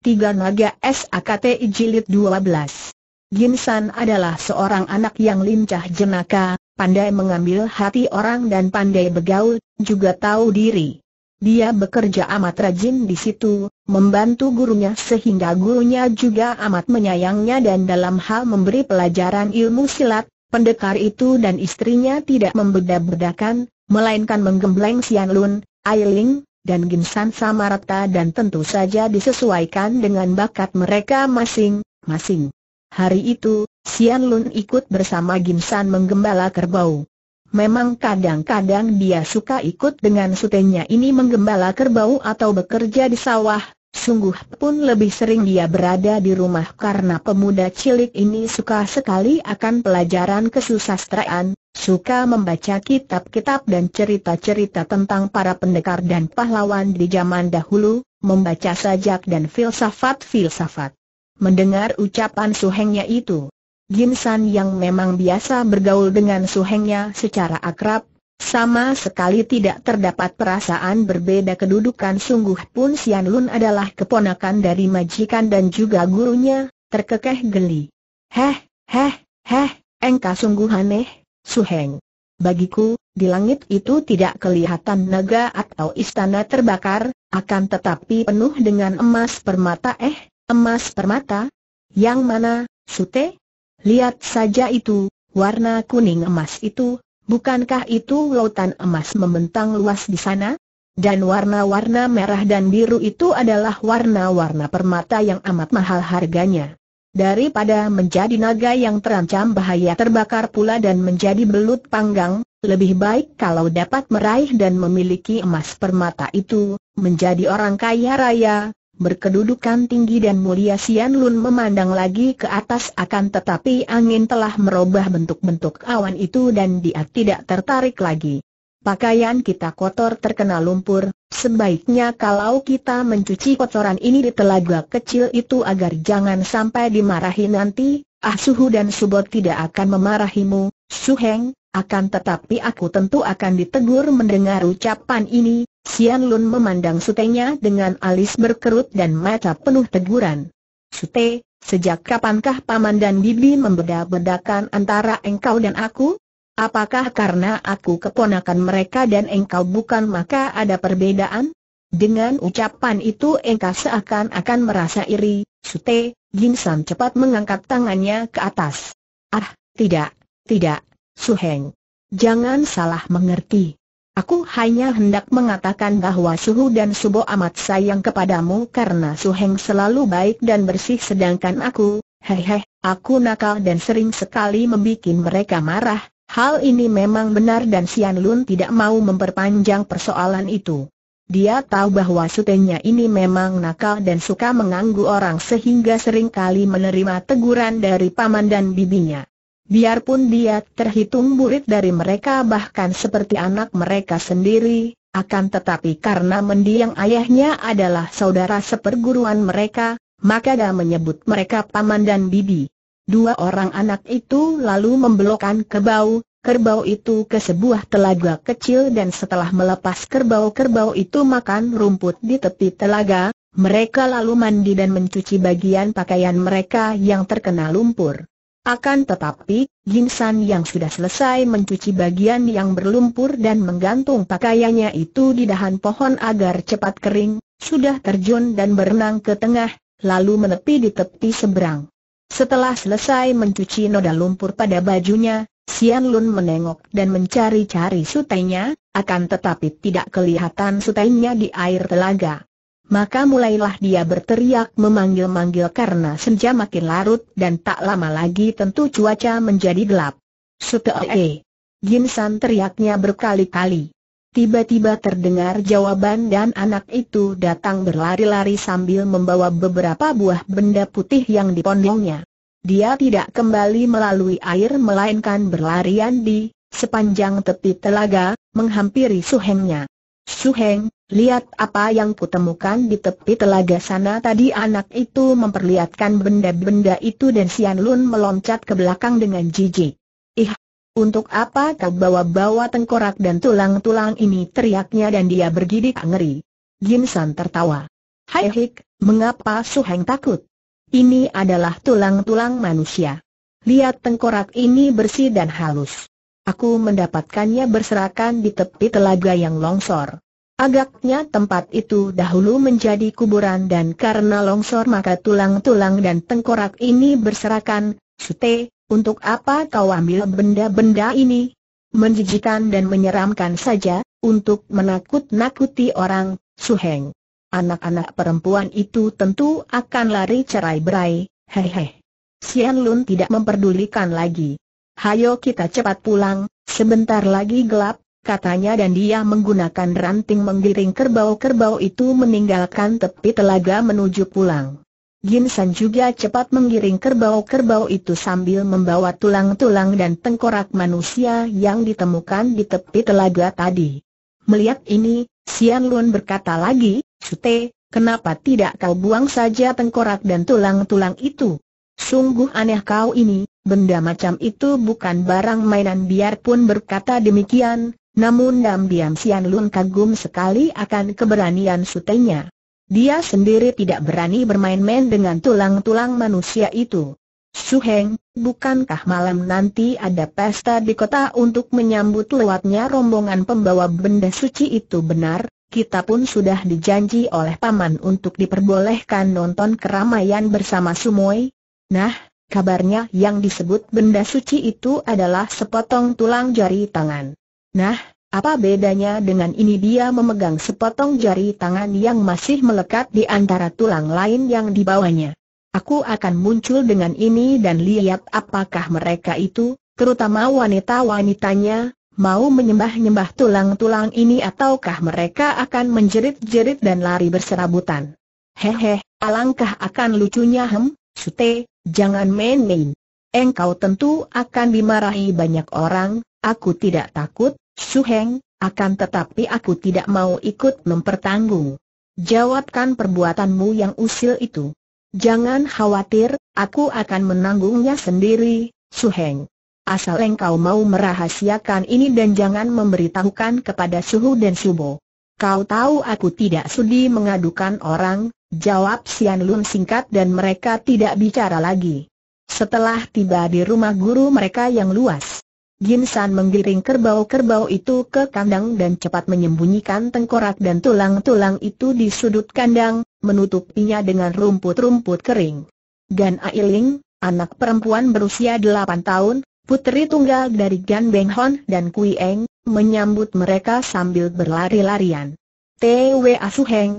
Tiga Naga SAKTI Jilid 12 Ginsan adalah seorang anak yang lincah jenaka, pandai mengambil hati orang dan pandai bergaul, juga tahu diri. Dia bekerja amat rajin di situ, membantu gurunya sehingga gurunya juga amat menyayangnya dan dalam hal memberi pelajaran ilmu silat, pendekar itu dan istrinya tidak membeda-bedakan, melainkan menggembleng Sian Lun, Ailing, dan Ginsan sama rata dan tentu saja disesuaikan dengan bakat mereka masing-masing. Hari itu, Sian Lun ikut bersama Ginsan menggembala kerbau. Memang kadang-kadang dia suka ikut dengan sutenya ini menggembala kerbau atau bekerja di sawah, sungguh pun lebih sering dia berada di rumah karena pemuda cilik ini suka sekali akan pelajaran kesusastraan, suka membaca kitab-kitab dan cerita-cerita tentang para pendekar dan pahlawan di zaman dahulu, membaca sajak dan filsafat-filsafat. Mendengar ucapan suhengnya itu, ginsan yang memang biasa bergaul dengan suhengnya secara akrab, sama sekali tidak terdapat perasaan berbeda kedudukan sungguh pun Sian Lun adalah keponakan dari majikan dan juga gurunya, terkekeh geli. Heh, heh, heh, engkau sungguh aneh, Suheng. Bagiku, di langit itu tidak kelihatan naga atau istana terbakar, akan tetapi penuh dengan emas permata eh, emas permata? Yang mana, Sute? Lihat saja itu, warna kuning emas itu, bukankah itu lautan emas membentang luas di sana? Dan warna-warna merah dan biru itu adalah warna-warna permata yang amat mahal harganya. Daripada menjadi naga yang terancam bahaya terbakar pula dan menjadi belut panggang, lebih baik kalau dapat meraih dan memiliki emas permata itu, menjadi orang kaya raya, berkedudukan tinggi dan mulia Sian Lun memandang lagi ke atas akan tetapi angin telah merubah bentuk-bentuk awan itu dan dia tidak tertarik lagi. Pakaian kita kotor terkena lumpur, sebaiknya kalau kita mencuci kotoran ini di telaga kecil itu agar jangan sampai dimarahi nanti, ah Suhu dan Subot tidak akan memarahimu, Suheng, akan tetapi aku tentu akan ditegur mendengar ucapan ini, Sian Lun memandang sutenya dengan alis berkerut dan mata penuh teguran. Sute, sejak kapankah paman dan bibi membeda-bedakan antara engkau dan aku? Apakah karena aku keponakan mereka dan engkau bukan maka ada perbedaan? Dengan ucapan itu engkau seakan-akan merasa iri, Sute, Ginsan cepat mengangkat tangannya ke atas. Ah, tidak, tidak, Suheng. Jangan salah mengerti. Aku hanya hendak mengatakan bahwa Suhu dan Subo amat sayang kepadamu karena Suheng selalu baik dan bersih sedangkan aku, hehe, aku nakal dan sering sekali membuat mereka marah, Hal ini memang benar dan Sian Lun tidak mau memperpanjang persoalan itu. Dia tahu bahwa sutenya ini memang nakal dan suka mengganggu orang sehingga sering kali menerima teguran dari paman dan bibinya. Biarpun dia terhitung murid dari mereka bahkan seperti anak mereka sendiri, akan tetapi karena mendiang ayahnya adalah saudara seperguruan mereka, maka dia menyebut mereka paman dan bibi. Dua orang anak itu lalu membelokkan kerbau, kerbau itu ke sebuah telaga kecil dan setelah melepas kerbau-kerbau itu makan rumput di tepi telaga, mereka lalu mandi dan mencuci bagian pakaian mereka yang terkena lumpur. Akan tetapi, Jinsan yang sudah selesai mencuci bagian yang berlumpur dan menggantung pakaiannya itu di dahan pohon agar cepat kering, sudah terjun dan berenang ke tengah, lalu menepi di tepi seberang. Setelah selesai mencuci noda lumpur pada bajunya, Sian Lun menengok dan mencari-cari sutainya, akan tetapi tidak kelihatan sutainya di air telaga. Maka mulailah dia berteriak memanggil-manggil karena senja makin larut dan tak lama lagi tentu cuaca menjadi gelap. Sutai! Jin San teriaknya berkali-kali. Tiba-tiba terdengar jawaban dan anak itu datang berlari-lari sambil membawa beberapa buah benda putih yang dipondongnya. Dia tidak kembali melalui air melainkan berlarian di sepanjang tepi telaga, menghampiri Suhengnya. Suheng, lihat apa yang kutemukan di tepi telaga sana tadi anak itu memperlihatkan benda-benda itu dan Sian Lun meloncat ke belakang dengan jijik. Ih, untuk apa kau bawa-bawa tengkorak dan tulang-tulang ini teriaknya dan dia bergidik ngeri. Jin San tertawa. Hai hik, mengapa Suheng takut? Ini adalah tulang-tulang manusia. Lihat tengkorak ini bersih dan halus. Aku mendapatkannya berserakan di tepi telaga yang longsor. Agaknya tempat itu dahulu menjadi kuburan dan karena longsor maka tulang-tulang dan tengkorak ini berserakan, Sute, untuk apa kau ambil benda-benda ini? Menjijikan dan menyeramkan saja, untuk menakut-nakuti orang, Suheng. Anak-anak perempuan itu tentu akan lari cerai berai, hehe. Sian Lun tidak memperdulikan lagi. Hayo kita cepat pulang, sebentar lagi gelap, katanya dan dia menggunakan ranting menggiring kerbau-kerbau itu meninggalkan tepi telaga menuju pulang. Ginsan juga cepat menggiring kerbau-kerbau itu sambil membawa tulang-tulang dan tengkorak manusia yang ditemukan di tepi telaga tadi. Melihat ini, Sian Lun berkata lagi, Sute, kenapa tidak kau buang saja tengkorak dan tulang-tulang itu? Sungguh aneh kau ini, benda macam itu bukan barang mainan biarpun berkata demikian, namun diam-diam Sian Lun kagum sekali akan keberanian sutenya. Dia sendiri tidak berani bermain-main dengan tulang-tulang manusia itu. Suheng, bukankah malam nanti ada pesta di kota untuk menyambut lewatnya rombongan pembawa benda suci itu benar? kita pun sudah dijanji oleh Paman untuk diperbolehkan nonton keramaian bersama Sumoy. Nah, kabarnya yang disebut benda suci itu adalah sepotong tulang jari tangan. Nah, apa bedanya dengan ini dia memegang sepotong jari tangan yang masih melekat di antara tulang lain yang dibawanya. Aku akan muncul dengan ini dan lihat apakah mereka itu, terutama wanita-wanitanya, mau menyembah-nyembah tulang-tulang ini ataukah mereka akan menjerit-jerit dan lari berserabutan. Hehe, alangkah akan lucunya hem, sute, jangan main-main. Engkau tentu akan dimarahi banyak orang, aku tidak takut, Suheng, akan tetapi aku tidak mau ikut mempertanggung. Jawabkan perbuatanmu yang usil itu. Jangan khawatir, aku akan menanggungnya sendiri, Suheng asal engkau mau merahasiakan ini dan jangan memberitahukan kepada Suhu dan Subo. Kau tahu aku tidak sudi mengadukan orang, jawab Sian Lun singkat dan mereka tidak bicara lagi. Setelah tiba di rumah guru mereka yang luas, Jin San menggiring kerbau-kerbau itu ke kandang dan cepat menyembunyikan tengkorak dan tulang-tulang itu di sudut kandang, menutupinya dengan rumput-rumput kering. Gan Ailing, anak perempuan berusia 8 tahun, putri tunggal dari Gan Beng Hon dan Kui Eng, menyambut mereka sambil berlari-larian. Soo-heng, Asuheng,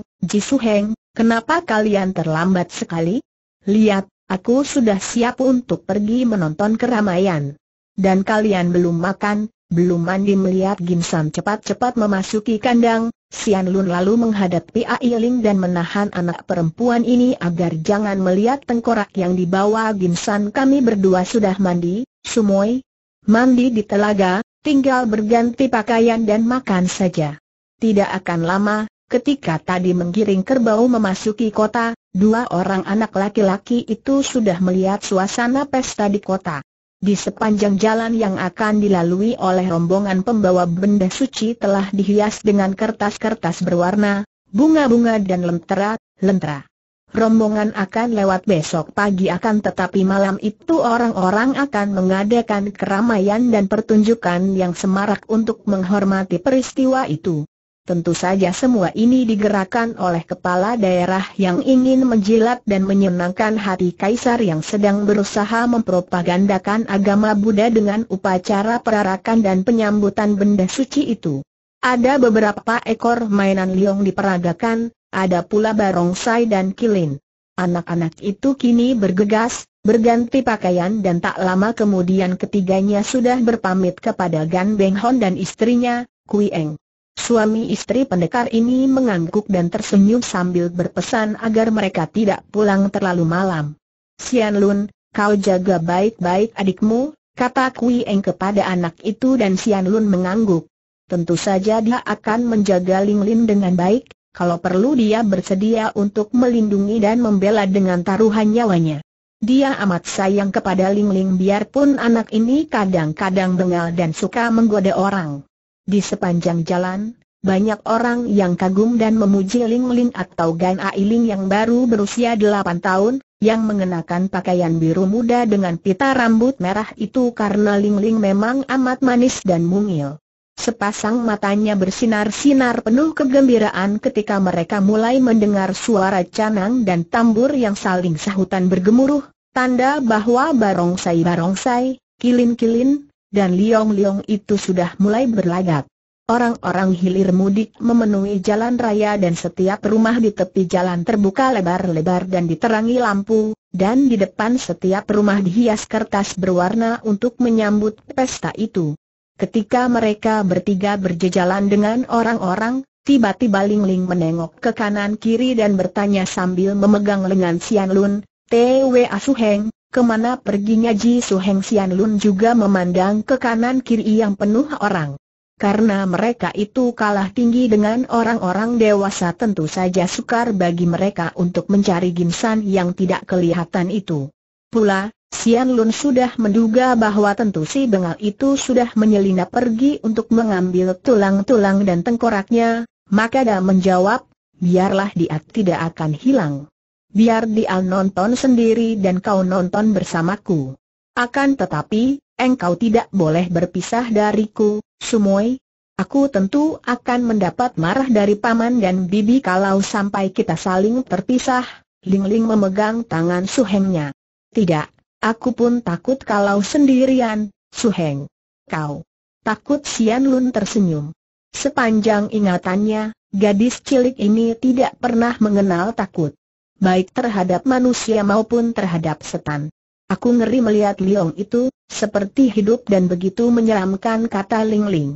heng kenapa kalian terlambat sekali? Lihat, aku sudah siap untuk pergi menonton keramaian. Dan kalian belum makan, belum mandi melihat Ginsan cepat-cepat memasuki kandang, Sian Lun lalu menghadapi Ai Ling dan menahan anak perempuan ini agar jangan melihat tengkorak yang dibawa Ginsan kami berdua sudah mandi, Sumoi. Mandi di telaga, tinggal berganti pakaian dan makan saja. Tidak akan lama, ketika tadi menggiring kerbau memasuki kota, dua orang anak laki-laki itu sudah melihat suasana pesta di kota. Di sepanjang jalan yang akan dilalui oleh rombongan pembawa benda suci telah dihias dengan kertas-kertas berwarna, bunga-bunga dan lentera-lentera. Rombongan akan lewat besok pagi akan tetapi malam itu orang-orang akan mengadakan keramaian dan pertunjukan yang semarak untuk menghormati peristiwa itu. Tentu saja semua ini digerakkan oleh kepala daerah yang ingin menjilat dan menyenangkan hati kaisar yang sedang berusaha mempropagandakan agama Buddha dengan upacara perarakan dan penyambutan benda suci itu. Ada beberapa ekor mainan liong diperagakan, ada pula barongsai dan kilin. Anak-anak itu kini bergegas, berganti pakaian dan tak lama kemudian ketiganya sudah berpamit kepada Gan Beng Hon dan istrinya, Kui Eng. Suami istri pendekar ini mengangguk dan tersenyum sambil berpesan agar mereka tidak pulang terlalu malam. Sian Lun, kau jaga baik-baik adikmu, kata Kui Eng kepada anak itu dan Sian Lun mengangguk. Tentu saja dia akan menjaga Ling Lin dengan baik, kalau perlu dia bersedia untuk melindungi dan membela dengan taruhan nyawanya. Dia amat sayang kepada Ling Ling biarpun anak ini kadang-kadang bengal dan suka menggoda orang. Di sepanjang jalan, banyak orang yang kagum dan memuji Ling Ling atau Gan Ai Ling yang baru berusia 8 tahun, yang mengenakan pakaian biru muda dengan pita rambut merah itu karena Ling Ling memang amat manis dan mungil. Sepasang matanya bersinar-sinar penuh kegembiraan ketika mereka mulai mendengar suara canang dan tambur yang saling sahutan bergemuruh, tanda bahwa barongsai-barongsai, kilin-kilin, dan liong-liong itu sudah mulai berlagak. Orang-orang hilir mudik memenuhi jalan raya dan setiap rumah di tepi jalan terbuka lebar-lebar dan diterangi lampu, dan di depan setiap rumah dihias kertas berwarna untuk menyambut pesta itu. Ketika mereka bertiga berjejalan dengan orang-orang, tiba-tiba Ling Ling menengok ke kanan kiri dan bertanya sambil memegang lengan Sian Lun, T.W.A. Asuheng, Kemana pergi perginya Ji Heng? Sian Lun juga memandang ke kanan kiri yang penuh orang. Karena mereka itu kalah tinggi dengan orang-orang dewasa tentu saja sukar bagi mereka untuk mencari ginsan yang tidak kelihatan itu. Pula, Sian Lun sudah menduga bahwa tentu si bengal itu sudah menyelinap pergi untuk mengambil tulang-tulang dan tengkoraknya, maka dia menjawab, biarlah dia tidak akan hilang biar dia nonton sendiri dan kau nonton bersamaku. Akan tetapi, engkau tidak boleh berpisah dariku, Sumoy. Aku tentu akan mendapat marah dari paman dan bibi kalau sampai kita saling terpisah. Ling Ling memegang tangan Suhengnya. Tidak, aku pun takut kalau sendirian, Suheng. Kau. Takut Sian Lun tersenyum. Sepanjang ingatannya, gadis cilik ini tidak pernah mengenal takut baik terhadap manusia maupun terhadap setan. Aku ngeri melihat Liong itu, seperti hidup dan begitu menyeramkan kata Ling Ling.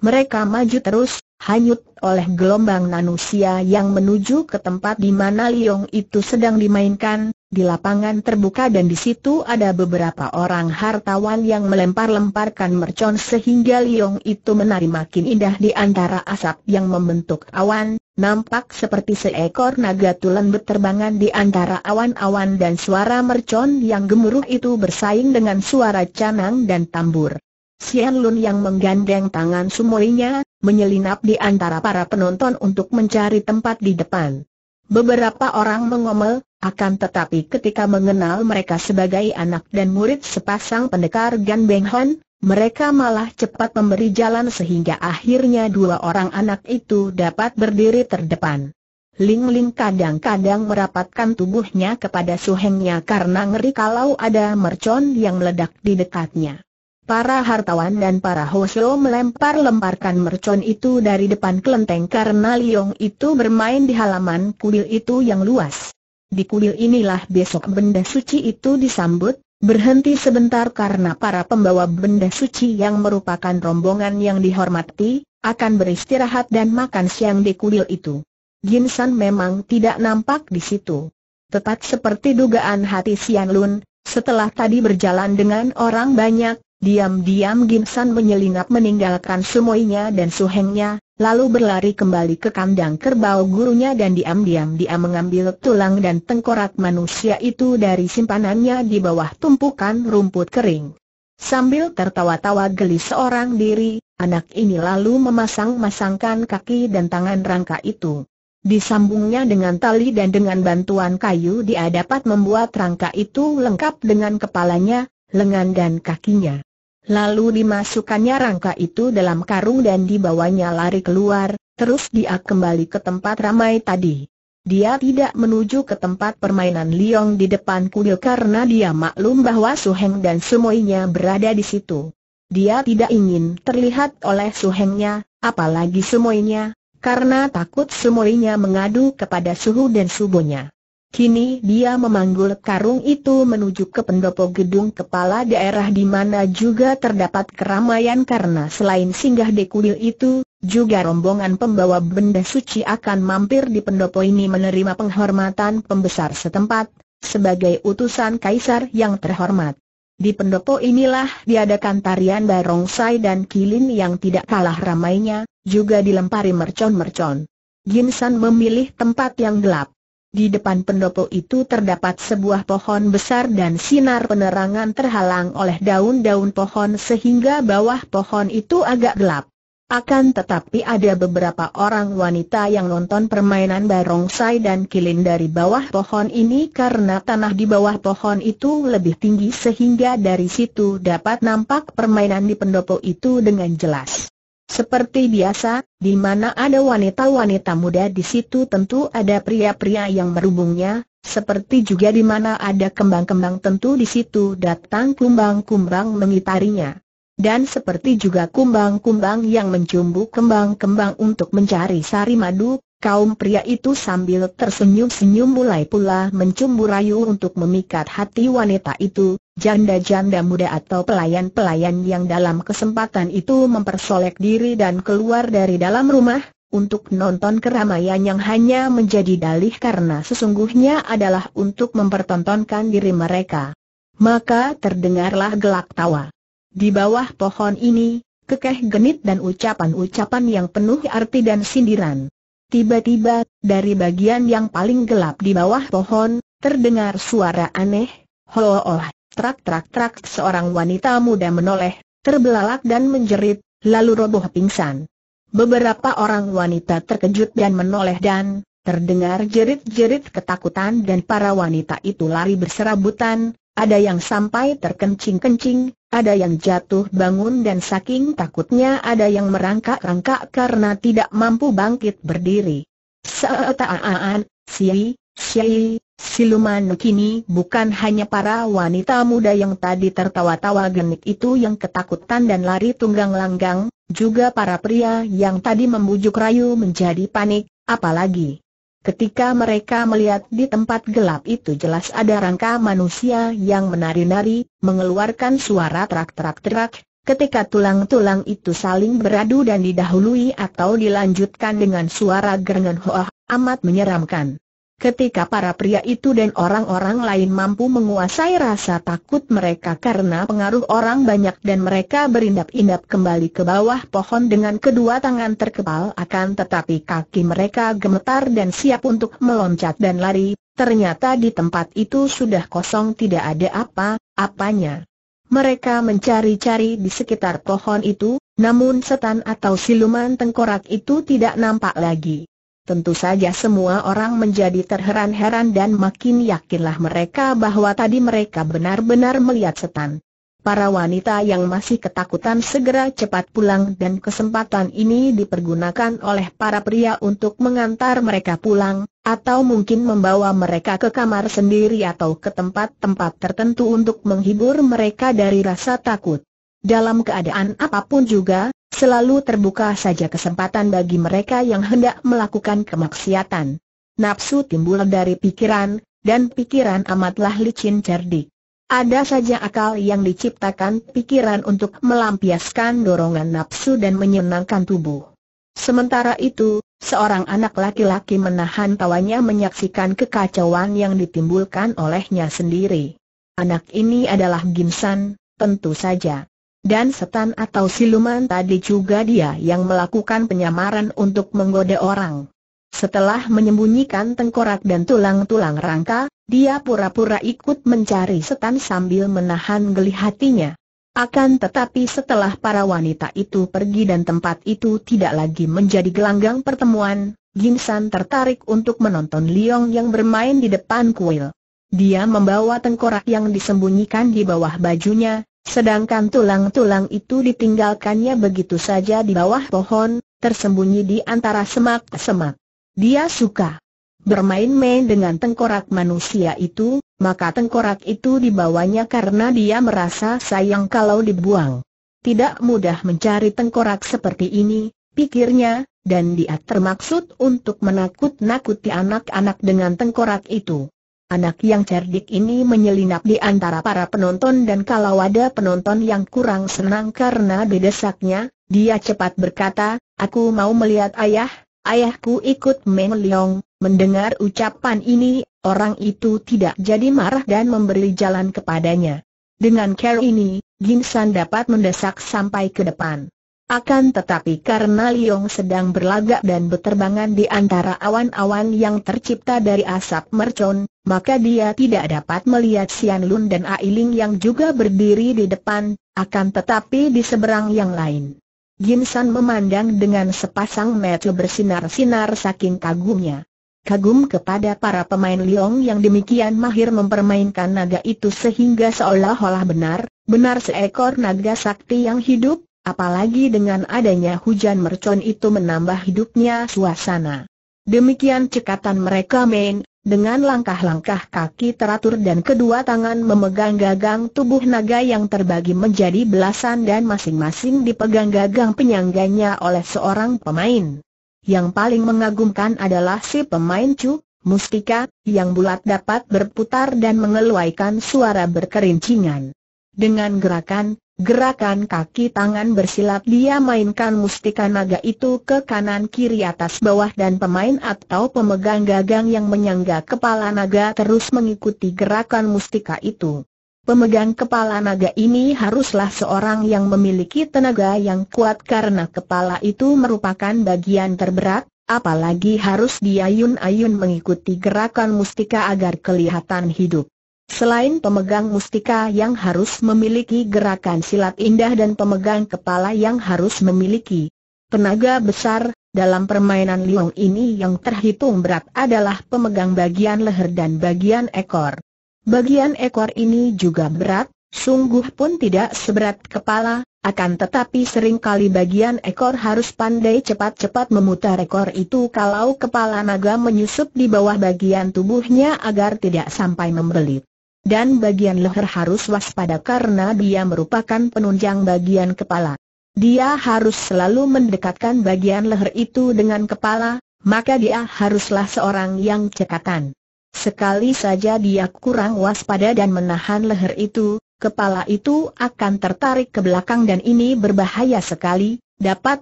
Mereka maju terus, hanyut oleh gelombang manusia yang menuju ke tempat di mana Liong itu sedang dimainkan, di lapangan terbuka dan di situ ada beberapa orang hartawan yang melempar-lemparkan mercon sehingga Liong itu menari makin indah di antara asap yang membentuk awan, Nampak seperti seekor naga tulen berterbangan di antara awan-awan dan suara mercon yang gemuruh itu bersaing dengan suara canang dan tambur. Sian Lun yang menggandeng tangan sumoinya, menyelinap di antara para penonton untuk mencari tempat di depan. Beberapa orang mengomel, akan tetapi ketika mengenal mereka sebagai anak dan murid sepasang pendekar Gan Beng Hon, mereka malah cepat memberi jalan sehingga akhirnya dua orang anak itu dapat berdiri terdepan. Ling Ling kadang-kadang merapatkan tubuhnya kepada suhengnya karena ngeri kalau ada mercon yang meledak di dekatnya. Para hartawan dan para hosyo melempar-lemparkan mercon itu dari depan kelenteng karena Liong itu bermain di halaman kuil itu yang luas. Di kuil inilah besok benda suci itu disambut, Berhenti sebentar karena para pembawa benda suci yang merupakan rombongan yang dihormati, akan beristirahat dan makan siang di kuil itu. Ginsan memang tidak nampak di situ. Tepat seperti dugaan hati Sian Lun, setelah tadi berjalan dengan orang banyak, diam-diam Ginsan menyelinap meninggalkan semuanya dan Suhengnya, lalu berlari kembali ke kandang kerbau gurunya dan diam-diam dia mengambil tulang dan tengkorak manusia itu dari simpanannya di bawah tumpukan rumput kering. Sambil tertawa-tawa geli seorang diri, anak ini lalu memasang-masangkan kaki dan tangan rangka itu. Disambungnya dengan tali dan dengan bantuan kayu dia dapat membuat rangka itu lengkap dengan kepalanya, lengan dan kakinya. Lalu dimasukkannya rangka itu dalam karung dan dibawanya lari keluar, terus dia kembali ke tempat ramai tadi. Dia tidak menuju ke tempat permainan Liong di depan kuil karena dia maklum bahwa Su Heng dan semuanya berada di situ. Dia tidak ingin terlihat oleh Su Hengnya, apalagi semuanya, karena takut semuanya mengadu kepada Suhu dan Subonya. Kini dia memanggul karung itu menuju ke pendopo gedung kepala daerah di mana juga terdapat keramaian karena selain singgah di kuil itu, juga rombongan pembawa benda suci akan mampir di pendopo ini menerima penghormatan pembesar setempat, sebagai utusan kaisar yang terhormat. Di pendopo inilah diadakan tarian barongsai dan kilin yang tidak kalah ramainya, juga dilempari mercon-mercon. Ginsan memilih tempat yang gelap. Di depan pendopo itu terdapat sebuah pohon besar dan sinar penerangan terhalang oleh daun-daun pohon sehingga bawah pohon itu agak gelap. Akan tetapi ada beberapa orang wanita yang nonton permainan barongsai dan kilin dari bawah pohon ini karena tanah di bawah pohon itu lebih tinggi sehingga dari situ dapat nampak permainan di pendopo itu dengan jelas. Seperti biasa, di mana ada wanita-wanita muda di situ tentu ada pria-pria yang merubungnya. seperti juga di mana ada kembang-kembang tentu di situ datang kumbang-kumbang mengitarinya. Dan seperti juga kumbang-kumbang yang mencumbu kembang-kembang untuk mencari sari madu, kaum pria itu sambil tersenyum-senyum mulai pula mencumbu rayu untuk memikat hati wanita itu, janda-janda muda atau pelayan-pelayan yang dalam kesempatan itu mempersolek diri dan keluar dari dalam rumah, untuk nonton keramaian yang hanya menjadi dalih karena sesungguhnya adalah untuk mempertontonkan diri mereka. Maka terdengarlah gelak tawa. Di bawah pohon ini, kekeh genit dan ucapan-ucapan yang penuh arti dan sindiran. Tiba-tiba, dari bagian yang paling gelap di bawah pohon, terdengar suara aneh, ho-oh. Trak-trak-trak seorang wanita muda menoleh, terbelalak dan menjerit, lalu roboh pingsan. Beberapa orang wanita terkejut dan menoleh dan terdengar jerit-jerit ketakutan dan para wanita itu lari berserabutan, ada yang sampai terkencing-kencing, ada yang jatuh bangun dan saking takutnya ada yang merangkak-rangkak karena tidak mampu bangkit berdiri. Seetaan, siai, siai, Siluman kini bukan hanya para wanita muda yang tadi tertawa-tawa genik itu yang ketakutan dan lari tunggang langgang, juga para pria yang tadi membujuk rayu menjadi panik, apalagi Ketika mereka melihat di tempat gelap itu jelas ada rangka manusia yang menari-nari, mengeluarkan suara trak trak terak ketika tulang-tulang itu saling beradu dan didahului atau dilanjutkan dengan suara gerengan hoah amat menyeramkan. Ketika para pria itu dan orang-orang lain mampu menguasai rasa takut mereka karena pengaruh orang banyak dan mereka berindap-indap kembali ke bawah pohon dengan kedua tangan terkepal akan tetapi kaki mereka gemetar dan siap untuk meloncat dan lari, ternyata di tempat itu sudah kosong tidak ada apa-apanya. Mereka mencari-cari di sekitar pohon itu, namun setan atau siluman tengkorak itu tidak nampak lagi. Tentu saja semua orang menjadi terheran-heran dan makin yakinlah mereka bahwa tadi mereka benar-benar melihat setan. Para wanita yang masih ketakutan segera cepat pulang dan kesempatan ini dipergunakan oleh para pria untuk mengantar mereka pulang, atau mungkin membawa mereka ke kamar sendiri atau ke tempat-tempat tertentu untuk menghibur mereka dari rasa takut. Dalam keadaan apapun juga, selalu terbuka saja kesempatan bagi mereka yang hendak melakukan kemaksiatan. Nafsu timbul dari pikiran, dan pikiran amatlah licin cerdik. Ada saja akal yang diciptakan pikiran untuk melampiaskan dorongan nafsu dan menyenangkan tubuh. Sementara itu, seorang anak laki-laki menahan tawanya menyaksikan kekacauan yang ditimbulkan olehnya sendiri. Anak ini adalah Gimsan, tentu saja. Dan setan atau siluman tadi juga dia yang melakukan penyamaran untuk menggoda orang. Setelah menyembunyikan tengkorak dan tulang-tulang rangka, dia pura-pura ikut mencari setan sambil menahan geli hatinya. Akan tetapi setelah para wanita itu pergi dan tempat itu tidak lagi menjadi gelanggang pertemuan, Ginsan tertarik untuk menonton Liong yang bermain di depan kuil. Dia membawa tengkorak yang disembunyikan di bawah bajunya, Sedangkan tulang-tulang itu ditinggalkannya begitu saja di bawah pohon, tersembunyi di antara semak-semak. Dia suka bermain-main dengan tengkorak manusia itu, maka tengkorak itu dibawanya karena dia merasa sayang kalau dibuang. Tidak mudah mencari tengkorak seperti ini, pikirnya, dan dia termaksud untuk menakut-nakuti anak-anak dengan tengkorak itu. Anak yang cerdik ini menyelinap di antara para penonton dan kalau ada penonton yang kurang senang karena didesaknya, dia cepat berkata, aku mau melihat ayah, ayahku ikut Meng Leong. Mendengar ucapan ini, orang itu tidak jadi marah dan memberi jalan kepadanya. Dengan care ini, Ginsan dapat mendesak sampai ke depan. Akan tetapi karena Liong sedang berlagak dan berterbangan di antara awan-awan yang tercipta dari asap mercon, maka dia tidak dapat melihat Sian Lun dan Ailing yang juga berdiri di depan, akan tetapi di seberang yang lain. Jin San memandang dengan sepasang mata bersinar-sinar saking kagumnya. Kagum kepada para pemain Liong yang demikian mahir mempermainkan naga itu sehingga seolah-olah benar, benar seekor naga sakti yang hidup, Apalagi dengan adanya hujan mercon itu menambah hidupnya suasana. Demikian cekatan mereka main, dengan langkah-langkah kaki teratur dan kedua tangan memegang gagang tubuh naga yang terbagi menjadi belasan dan masing-masing dipegang gagang penyangganya oleh seorang pemain. Yang paling mengagumkan adalah si pemain cu, Mustika, yang bulat dapat berputar dan mengeluarkan suara berkerincingan. Dengan gerakan, Gerakan kaki tangan bersilap dia mainkan mustika naga itu ke kanan kiri atas bawah dan pemain atau pemegang gagang yang menyangga kepala naga terus mengikuti gerakan mustika itu. Pemegang kepala naga ini haruslah seorang yang memiliki tenaga yang kuat karena kepala itu merupakan bagian terberat, apalagi harus diayun-ayun mengikuti gerakan mustika agar kelihatan hidup. Selain pemegang mustika yang harus memiliki gerakan silat indah dan pemegang kepala yang harus memiliki tenaga besar, dalam permainan liong ini yang terhitung berat adalah pemegang bagian leher dan bagian ekor. Bagian ekor ini juga berat, sungguh pun tidak seberat kepala, akan tetapi seringkali bagian ekor harus pandai cepat-cepat memutar ekor itu kalau kepala naga menyusup di bawah bagian tubuhnya agar tidak sampai membelit. Dan bagian leher harus waspada karena dia merupakan penunjang bagian kepala. Dia harus selalu mendekatkan bagian leher itu dengan kepala, maka dia haruslah seorang yang cekatan. Sekali saja dia kurang waspada dan menahan leher itu, kepala itu akan tertarik ke belakang dan ini berbahaya sekali, dapat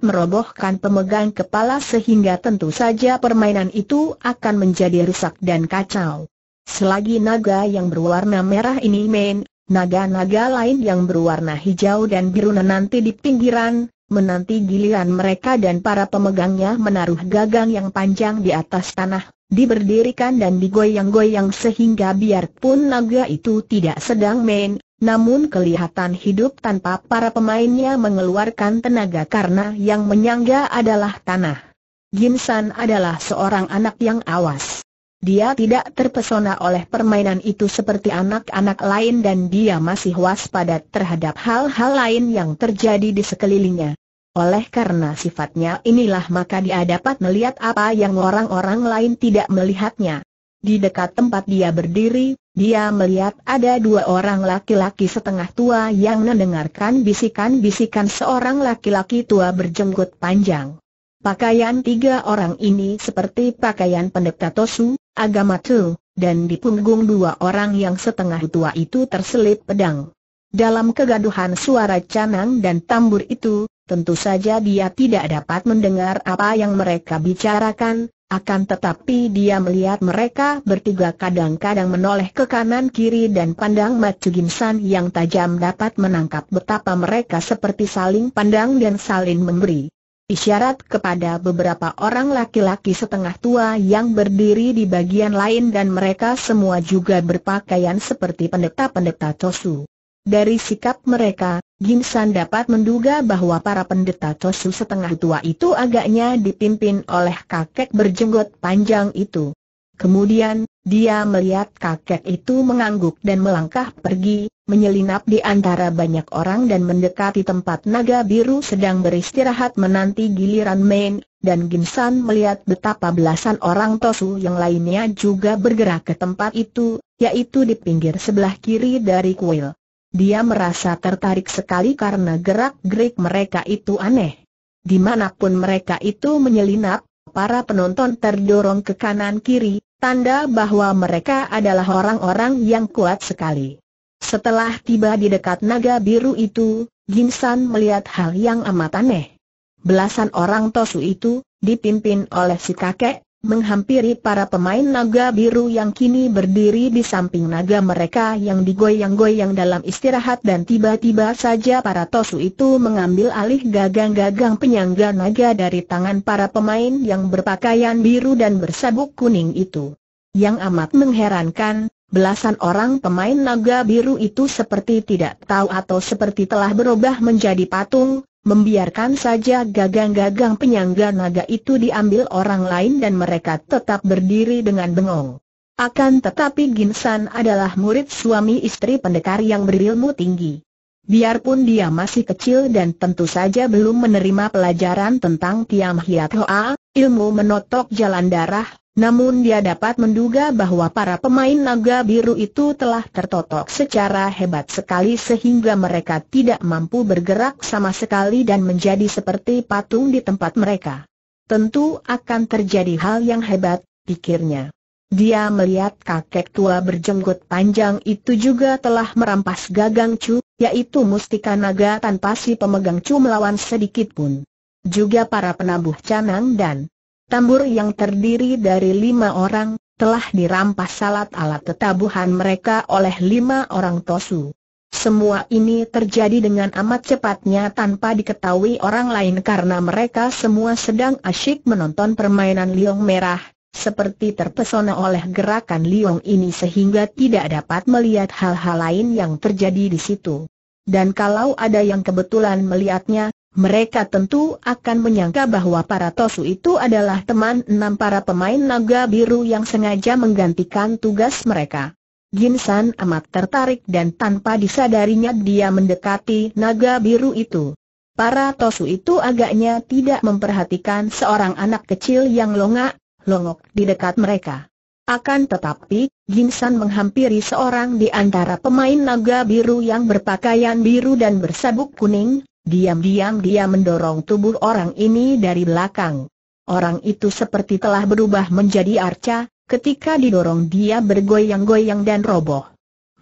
merobohkan pemegang kepala sehingga tentu saja permainan itu akan menjadi rusak dan kacau. Selagi naga yang berwarna merah ini main, naga-naga lain yang berwarna hijau dan biru nanti di pinggiran, menanti giliran mereka dan para pemegangnya menaruh gagang yang panjang di atas tanah, diberdirikan dan digoyang-goyang sehingga biarpun naga itu tidak sedang main, namun kelihatan hidup tanpa para pemainnya mengeluarkan tenaga karena yang menyangga adalah tanah. Gimsan adalah seorang anak yang awas. Dia tidak terpesona oleh permainan itu seperti anak-anak lain dan dia masih waspada terhadap hal-hal lain yang terjadi di sekelilingnya. Oleh karena sifatnya inilah maka dia dapat melihat apa yang orang-orang lain tidak melihatnya. Di dekat tempat dia berdiri, dia melihat ada dua orang laki-laki setengah tua yang mendengarkan bisikan-bisikan seorang laki-laki tua berjenggot panjang. Pakaian tiga orang ini seperti pakaian pendeta Tosu, agama Tu, dan di punggung dua orang yang setengah tua itu terselip pedang. Dalam kegaduhan suara canang dan tambur itu, tentu saja dia tidak dapat mendengar apa yang mereka bicarakan, akan tetapi dia melihat mereka bertiga kadang-kadang menoleh ke kanan-kiri dan pandang Macu Ginsan yang tajam dapat menangkap betapa mereka seperti saling pandang dan saling memberi isyarat kepada beberapa orang laki-laki setengah tua yang berdiri di bagian lain dan mereka semua juga berpakaian seperti pendeta-pendeta Tosu. Dari sikap mereka, San dapat menduga bahwa para pendeta Tosu setengah tua itu agaknya dipimpin oleh kakek berjenggot panjang itu. Kemudian, dia melihat kakek itu mengangguk dan melangkah pergi, menyelinap di antara banyak orang dan mendekati tempat naga biru sedang beristirahat menanti giliran main, dan Ginsan melihat betapa belasan orang Tosu yang lainnya juga bergerak ke tempat itu, yaitu di pinggir sebelah kiri dari kuil. Dia merasa tertarik sekali karena gerak-gerik mereka itu aneh. Dimanapun mereka itu menyelinap, para penonton terdorong ke kanan-kiri, tanda bahwa mereka adalah orang-orang yang kuat sekali. Setelah tiba di dekat naga biru itu, Ginsan melihat hal yang amat aneh. Belasan orang Tosu itu, dipimpin oleh si kakek, menghampiri para pemain naga biru yang kini berdiri di samping naga mereka yang digoyang-goyang dalam istirahat dan tiba-tiba saja para tosu itu mengambil alih gagang-gagang penyangga naga dari tangan para pemain yang berpakaian biru dan bersabuk kuning itu. Yang amat mengherankan, Belasan orang pemain naga biru itu seperti tidak tahu atau seperti telah berubah menjadi patung, membiarkan saja gagang-gagang penyangga naga itu diambil orang lain dan mereka tetap berdiri dengan bengong. Akan tetapi Ginsan adalah murid suami istri pendekar yang berilmu tinggi. Biarpun dia masih kecil dan tentu saja belum menerima pelajaran tentang Tiam Hiat Hoa, ilmu menotok jalan darah, namun dia dapat menduga bahwa para pemain naga biru itu telah tertotok secara hebat sekali sehingga mereka tidak mampu bergerak sama sekali dan menjadi seperti patung di tempat mereka. Tentu akan terjadi hal yang hebat, pikirnya. Dia melihat kakek tua berjenggot panjang itu juga telah merampas gagang cu, yaitu mustika naga tanpa si pemegang cu melawan sedikit pun. Juga para penabuh canang dan Tambur yang terdiri dari lima orang, telah dirampas alat-alat ketabuhan mereka oleh lima orang tosu. Semua ini terjadi dengan amat cepatnya tanpa diketahui orang lain karena mereka semua sedang asyik menonton permainan liong merah, seperti terpesona oleh gerakan liong ini sehingga tidak dapat melihat hal-hal lain yang terjadi di situ. Dan kalau ada yang kebetulan melihatnya, mereka tentu akan menyangka bahwa para Tosu itu adalah teman enam para pemain naga biru yang sengaja menggantikan tugas mereka. Ginsan amat tertarik dan tanpa disadarinya dia mendekati naga biru itu. Para Tosu itu agaknya tidak memperhatikan seorang anak kecil yang longak, longok di dekat mereka. Akan tetapi, Ginsan menghampiri seorang di antara pemain naga biru yang berpakaian biru dan bersabuk kuning, Diam-diam dia mendorong tubuh orang ini dari belakang. Orang itu seperti telah berubah menjadi arca, ketika didorong dia bergoyang-goyang dan roboh.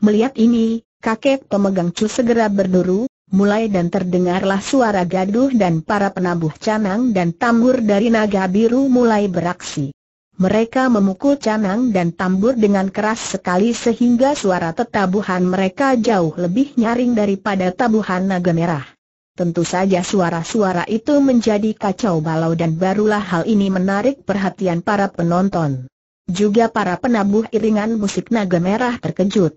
Melihat ini, kakek pemegang cu segera berduru, mulai dan terdengarlah suara gaduh dan para penabuh canang dan tambur dari naga biru mulai beraksi. Mereka memukul canang dan tambur dengan keras sekali sehingga suara tetabuhan mereka jauh lebih nyaring daripada tabuhan naga merah. Tentu saja suara-suara itu menjadi kacau balau dan barulah hal ini menarik perhatian para penonton. Juga para penabuh iringan musik naga merah terkejut.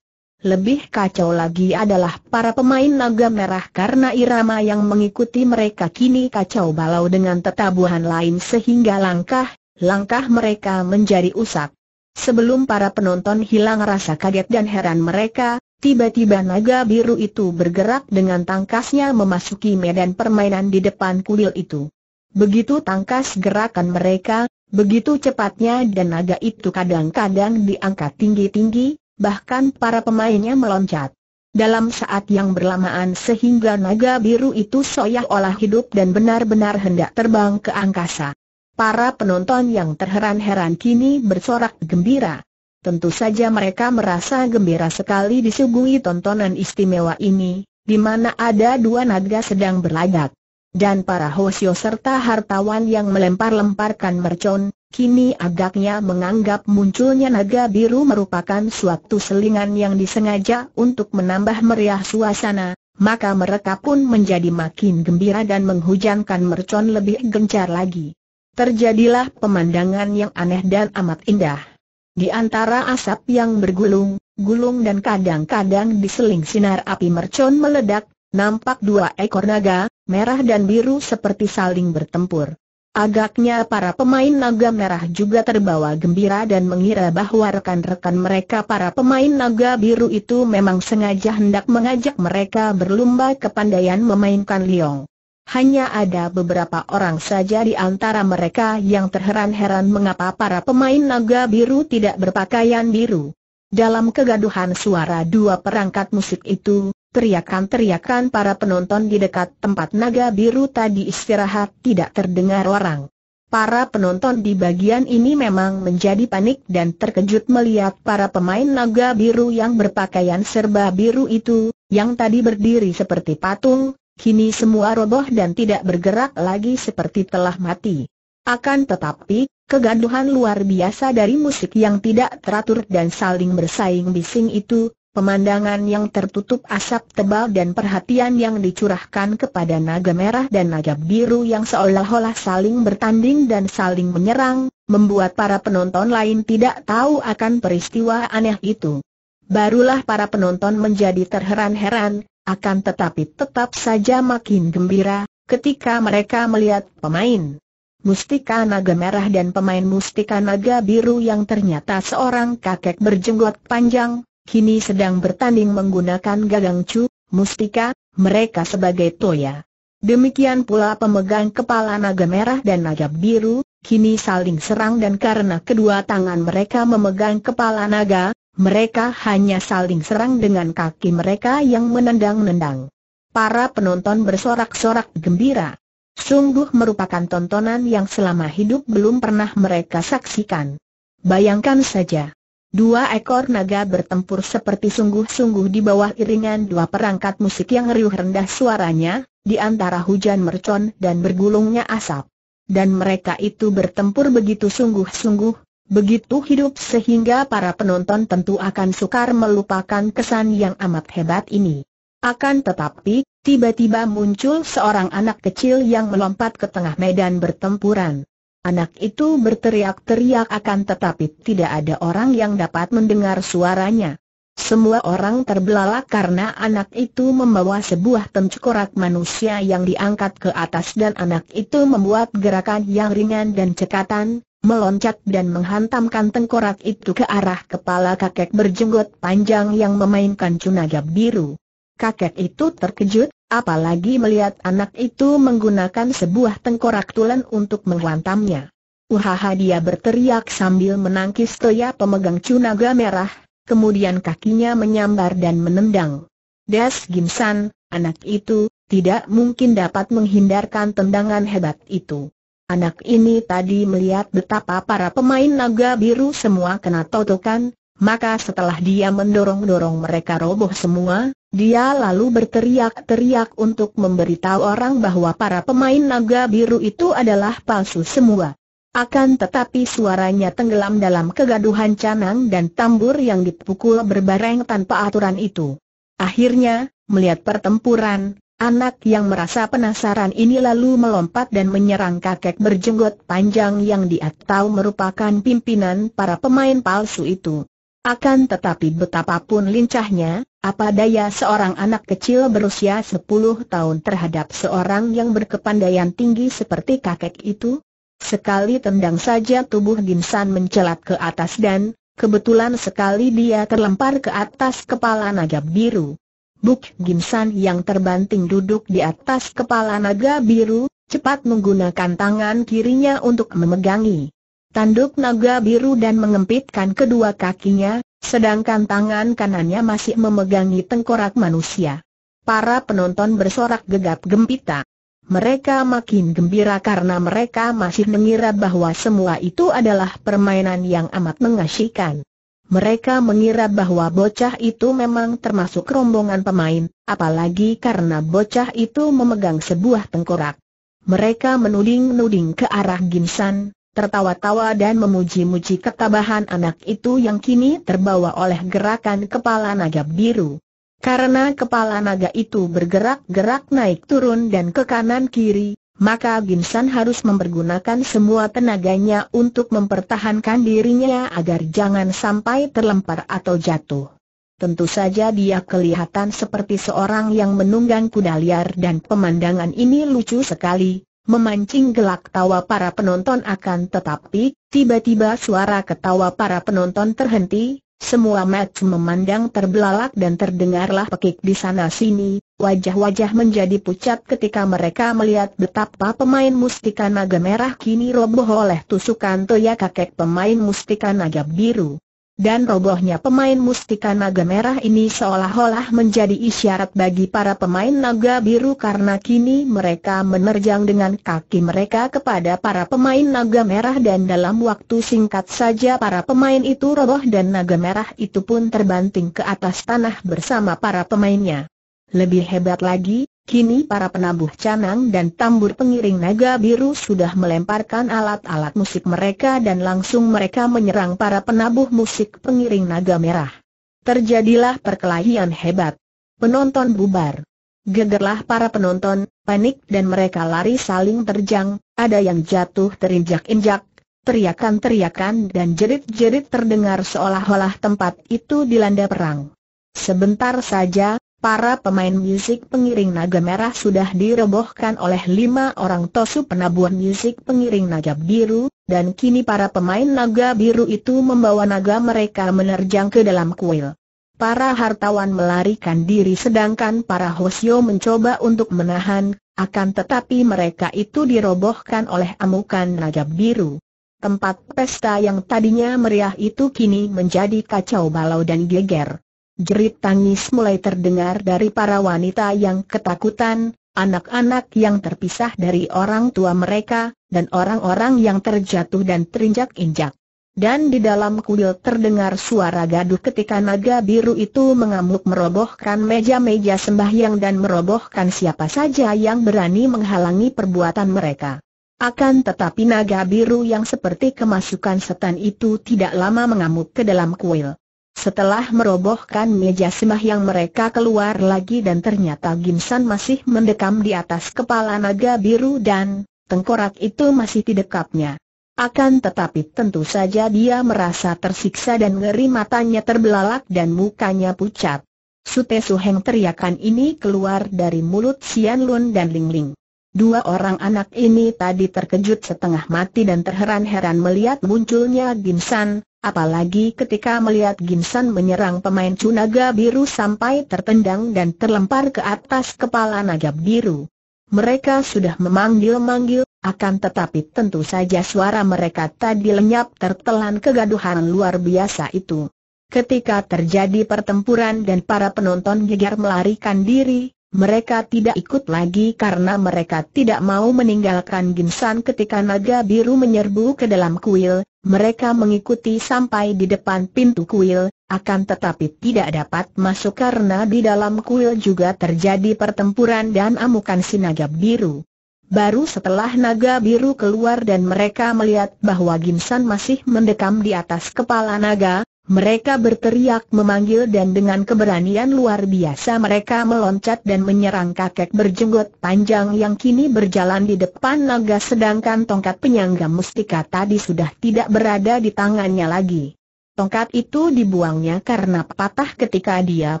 Lebih kacau lagi adalah para pemain naga merah karena irama yang mengikuti mereka kini kacau balau dengan tetabuhan lain sehingga langkah, langkah mereka menjadi usak. Sebelum para penonton hilang rasa kaget dan heran mereka, Tiba-tiba naga biru itu bergerak dengan tangkasnya memasuki medan permainan di depan kuil itu. Begitu tangkas gerakan mereka, begitu cepatnya dan naga itu kadang-kadang diangkat tinggi-tinggi, bahkan para pemainnya meloncat. Dalam saat yang berlamaan sehingga naga biru itu seolah-olah hidup dan benar-benar hendak terbang ke angkasa. Para penonton yang terheran-heran kini bersorak gembira. Tentu saja mereka merasa gembira sekali disuguhi tontonan istimewa ini, di mana ada dua naga sedang berlagak. Dan para hosio serta hartawan yang melempar-lemparkan mercon, kini agaknya menganggap munculnya naga biru merupakan suatu selingan yang disengaja untuk menambah meriah suasana, maka mereka pun menjadi makin gembira dan menghujankan mercon lebih gencar lagi. Terjadilah pemandangan yang aneh dan amat indah. Di antara asap yang bergulung, gulung dan kadang-kadang diseling sinar api mercon meledak, nampak dua ekor naga, merah dan biru seperti saling bertempur. Agaknya para pemain naga merah juga terbawa gembira dan mengira bahwa rekan-rekan mereka para pemain naga biru itu memang sengaja hendak mengajak mereka berlumba kepandaian memainkan liong. Hanya ada beberapa orang saja di antara mereka yang terheran-heran mengapa para pemain naga biru tidak berpakaian biru. Dalam kegaduhan suara dua perangkat musik itu, teriakan-teriakan para penonton di dekat tempat naga biru tadi istirahat tidak terdengar orang. Para penonton di bagian ini memang menjadi panik dan terkejut melihat para pemain naga biru yang berpakaian serba biru itu, yang tadi berdiri seperti patung, kini semua roboh dan tidak bergerak lagi seperti telah mati. Akan tetapi, kegaduhan luar biasa dari musik yang tidak teratur dan saling bersaing bising itu, pemandangan yang tertutup asap tebal dan perhatian yang dicurahkan kepada naga merah dan naga biru yang seolah-olah saling bertanding dan saling menyerang, membuat para penonton lain tidak tahu akan peristiwa aneh itu. Barulah para penonton menjadi terheran-heran, akan tetapi tetap saja makin gembira, ketika mereka melihat pemain Mustika Naga Merah dan pemain Mustika Naga Biru yang ternyata seorang kakek berjenggot panjang, kini sedang bertanding menggunakan gagang cu, Mustika, mereka sebagai Toya. Demikian pula pemegang kepala Naga Merah dan Naga Biru, kini saling serang dan karena kedua tangan mereka memegang kepala naga, mereka hanya saling serang dengan kaki mereka yang menendang-nendang. Para penonton bersorak-sorak gembira. Sungguh merupakan tontonan yang selama hidup belum pernah mereka saksikan. Bayangkan saja. Dua ekor naga bertempur seperti sungguh-sungguh di bawah iringan dua perangkat musik yang riuh rendah suaranya, di antara hujan mercon dan bergulungnya asap. Dan mereka itu bertempur begitu sungguh-sungguh, Begitu hidup sehingga para penonton tentu akan sukar melupakan kesan yang amat hebat ini. Akan tetapi, tiba-tiba muncul seorang anak kecil yang melompat ke tengah medan bertempuran. Anak itu berteriak-teriak akan tetapi tidak ada orang yang dapat mendengar suaranya. Semua orang terbelalak karena anak itu membawa sebuah temcorak manusia yang diangkat ke atas dan anak itu membuat gerakan yang ringan dan cekatan, meloncat dan menghantamkan tengkorak itu ke arah kepala kakek berjenggot panjang yang memainkan cunaga biru. Kakek itu terkejut, apalagi melihat anak itu menggunakan sebuah tengkorak tulen untuk menghantamnya. Uhaha dia berteriak sambil menangkis toya pemegang cunaga merah, kemudian kakinya menyambar dan menendang. Das, Gimsan, anak itu, tidak mungkin dapat menghindarkan tendangan hebat itu. Anak ini tadi melihat betapa para pemain naga biru semua kena totokan, maka setelah dia mendorong-dorong mereka roboh semua, dia lalu berteriak-teriak untuk memberitahu orang bahwa para pemain naga biru itu adalah palsu semua. Akan tetapi suaranya tenggelam dalam kegaduhan canang dan tambur yang dipukul berbareng tanpa aturan itu. Akhirnya, melihat pertempuran, Anak yang merasa penasaran ini lalu melompat dan menyerang kakek berjenggot panjang yang dia tahu merupakan pimpinan para pemain palsu itu. Akan tetapi betapapun lincahnya, apa daya seorang anak kecil berusia 10 tahun terhadap seorang yang berkepandaian tinggi seperti kakek itu? Sekali tendang saja tubuh Gimsan mencelat ke atas dan, kebetulan sekali dia terlempar ke atas kepala naga biru. Buk Gimsan yang terbanting duduk di atas kepala naga biru, cepat menggunakan tangan kirinya untuk memegangi tanduk naga biru dan mengempitkan kedua kakinya, sedangkan tangan kanannya masih memegangi tengkorak manusia. Para penonton bersorak gegap gempita. Mereka makin gembira karena mereka masih mengira bahwa semua itu adalah permainan yang amat mengasyikan. Mereka mengira bahwa bocah itu memang termasuk rombongan pemain, apalagi karena bocah itu memegang sebuah tengkorak. Mereka menuding-nuding ke arah Gimsan, tertawa-tawa dan memuji-muji ketabahan anak itu yang kini terbawa oleh gerakan kepala naga biru. Karena kepala naga itu bergerak-gerak naik turun dan ke kanan kiri, maka Ginsan harus mempergunakan semua tenaganya untuk mempertahankan dirinya agar jangan sampai terlempar atau jatuh. Tentu saja dia kelihatan seperti seorang yang menunggang kuda liar dan pemandangan ini lucu sekali, memancing gelak tawa para penonton akan tetapi, tiba-tiba suara ketawa para penonton terhenti, semua mata memandang terbelalak dan terdengarlah pekik di sana-sini, wajah-wajah menjadi pucat ketika mereka melihat betapa pemain mustika naga merah kini roboh oleh tusukan toya kakek pemain mustika naga biru. Dan robohnya pemain mustika naga merah ini seolah-olah menjadi isyarat bagi para pemain naga biru karena kini mereka menerjang dengan kaki mereka kepada para pemain naga merah dan dalam waktu singkat saja para pemain itu roboh dan naga merah itu pun terbanting ke atas tanah bersama para pemainnya. Lebih hebat lagi, Kini para penabuh canang dan tambur pengiring naga biru sudah melemparkan alat-alat musik mereka dan langsung mereka menyerang para penabuh musik pengiring naga merah. Terjadilah perkelahian hebat. Penonton bubar. Gegerlah para penonton, panik dan mereka lari saling terjang, ada yang jatuh terinjak-injak, teriakan-teriakan dan jerit-jerit terdengar seolah-olah tempat itu dilanda perang. Sebentar saja, para pemain musik pengiring naga merah sudah dirobohkan oleh lima orang tosu penabuh musik pengiring naga biru, dan kini para pemain naga biru itu membawa naga mereka menerjang ke dalam kuil. Para hartawan melarikan diri sedangkan para hosyo mencoba untuk menahan, akan tetapi mereka itu dirobohkan oleh amukan naga biru. Tempat pesta yang tadinya meriah itu kini menjadi kacau balau dan geger. Jerit tangis mulai terdengar dari para wanita yang ketakutan, anak-anak yang terpisah dari orang tua mereka, dan orang-orang yang terjatuh dan terinjak-injak. Dan di dalam kuil terdengar suara gaduh ketika naga biru itu mengamuk merobohkan meja-meja sembahyang dan merobohkan siapa saja yang berani menghalangi perbuatan mereka. Akan tetapi naga biru yang seperti kemasukan setan itu tidak lama mengamuk ke dalam kuil. Setelah merobohkan meja yang mereka keluar lagi dan ternyata Gimsan masih mendekam di atas kepala naga biru dan tengkorak itu masih di dekapnya. Akan tetapi tentu saja dia merasa tersiksa dan ngeri matanya terbelalak dan mukanya pucat. Sute Suheng teriakan ini keluar dari mulut Sian Lun dan Ling Ling. Dua orang anak ini tadi terkejut setengah mati dan terheran-heran melihat munculnya Gimsan, Apalagi ketika melihat Ginsan menyerang pemain Cunaga Biru sampai tertendang dan terlempar ke atas kepala naga biru. Mereka sudah memanggil-manggil, akan tetapi tentu saja suara mereka tadi lenyap tertelan kegaduhan luar biasa itu. Ketika terjadi pertempuran dan para penonton gegar melarikan diri, mereka tidak ikut lagi karena mereka tidak mau meninggalkan Ginsan ketika naga biru menyerbu ke dalam kuil, mereka mengikuti sampai di depan pintu kuil, akan tetapi tidak dapat masuk karena di dalam kuil juga terjadi pertempuran dan amukan si naga biru. Baru setelah naga biru keluar dan mereka melihat bahwa Gimsan masih mendekam di atas kepala naga, mereka berteriak memanggil dan dengan keberanian luar biasa mereka meloncat dan menyerang kakek berjenggot panjang yang kini berjalan di depan naga sedangkan tongkat penyangga mustika tadi sudah tidak berada di tangannya lagi. Tongkat itu dibuangnya karena patah ketika dia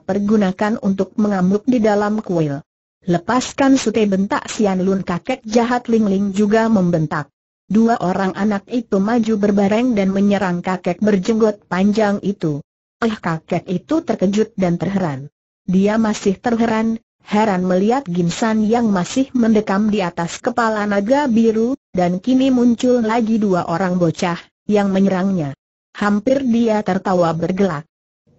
pergunakan untuk mengamuk di dalam kuil. Lepaskan sute bentak Sian Lun kakek jahat Ling Ling juga membentak. Dua orang anak itu maju berbareng dan menyerang kakek berjenggot panjang itu. Eh kakek itu terkejut dan terheran. Dia masih terheran, heran melihat Ginsan yang masih mendekam di atas kepala naga biru, dan kini muncul lagi dua orang bocah, yang menyerangnya. Hampir dia tertawa bergelak.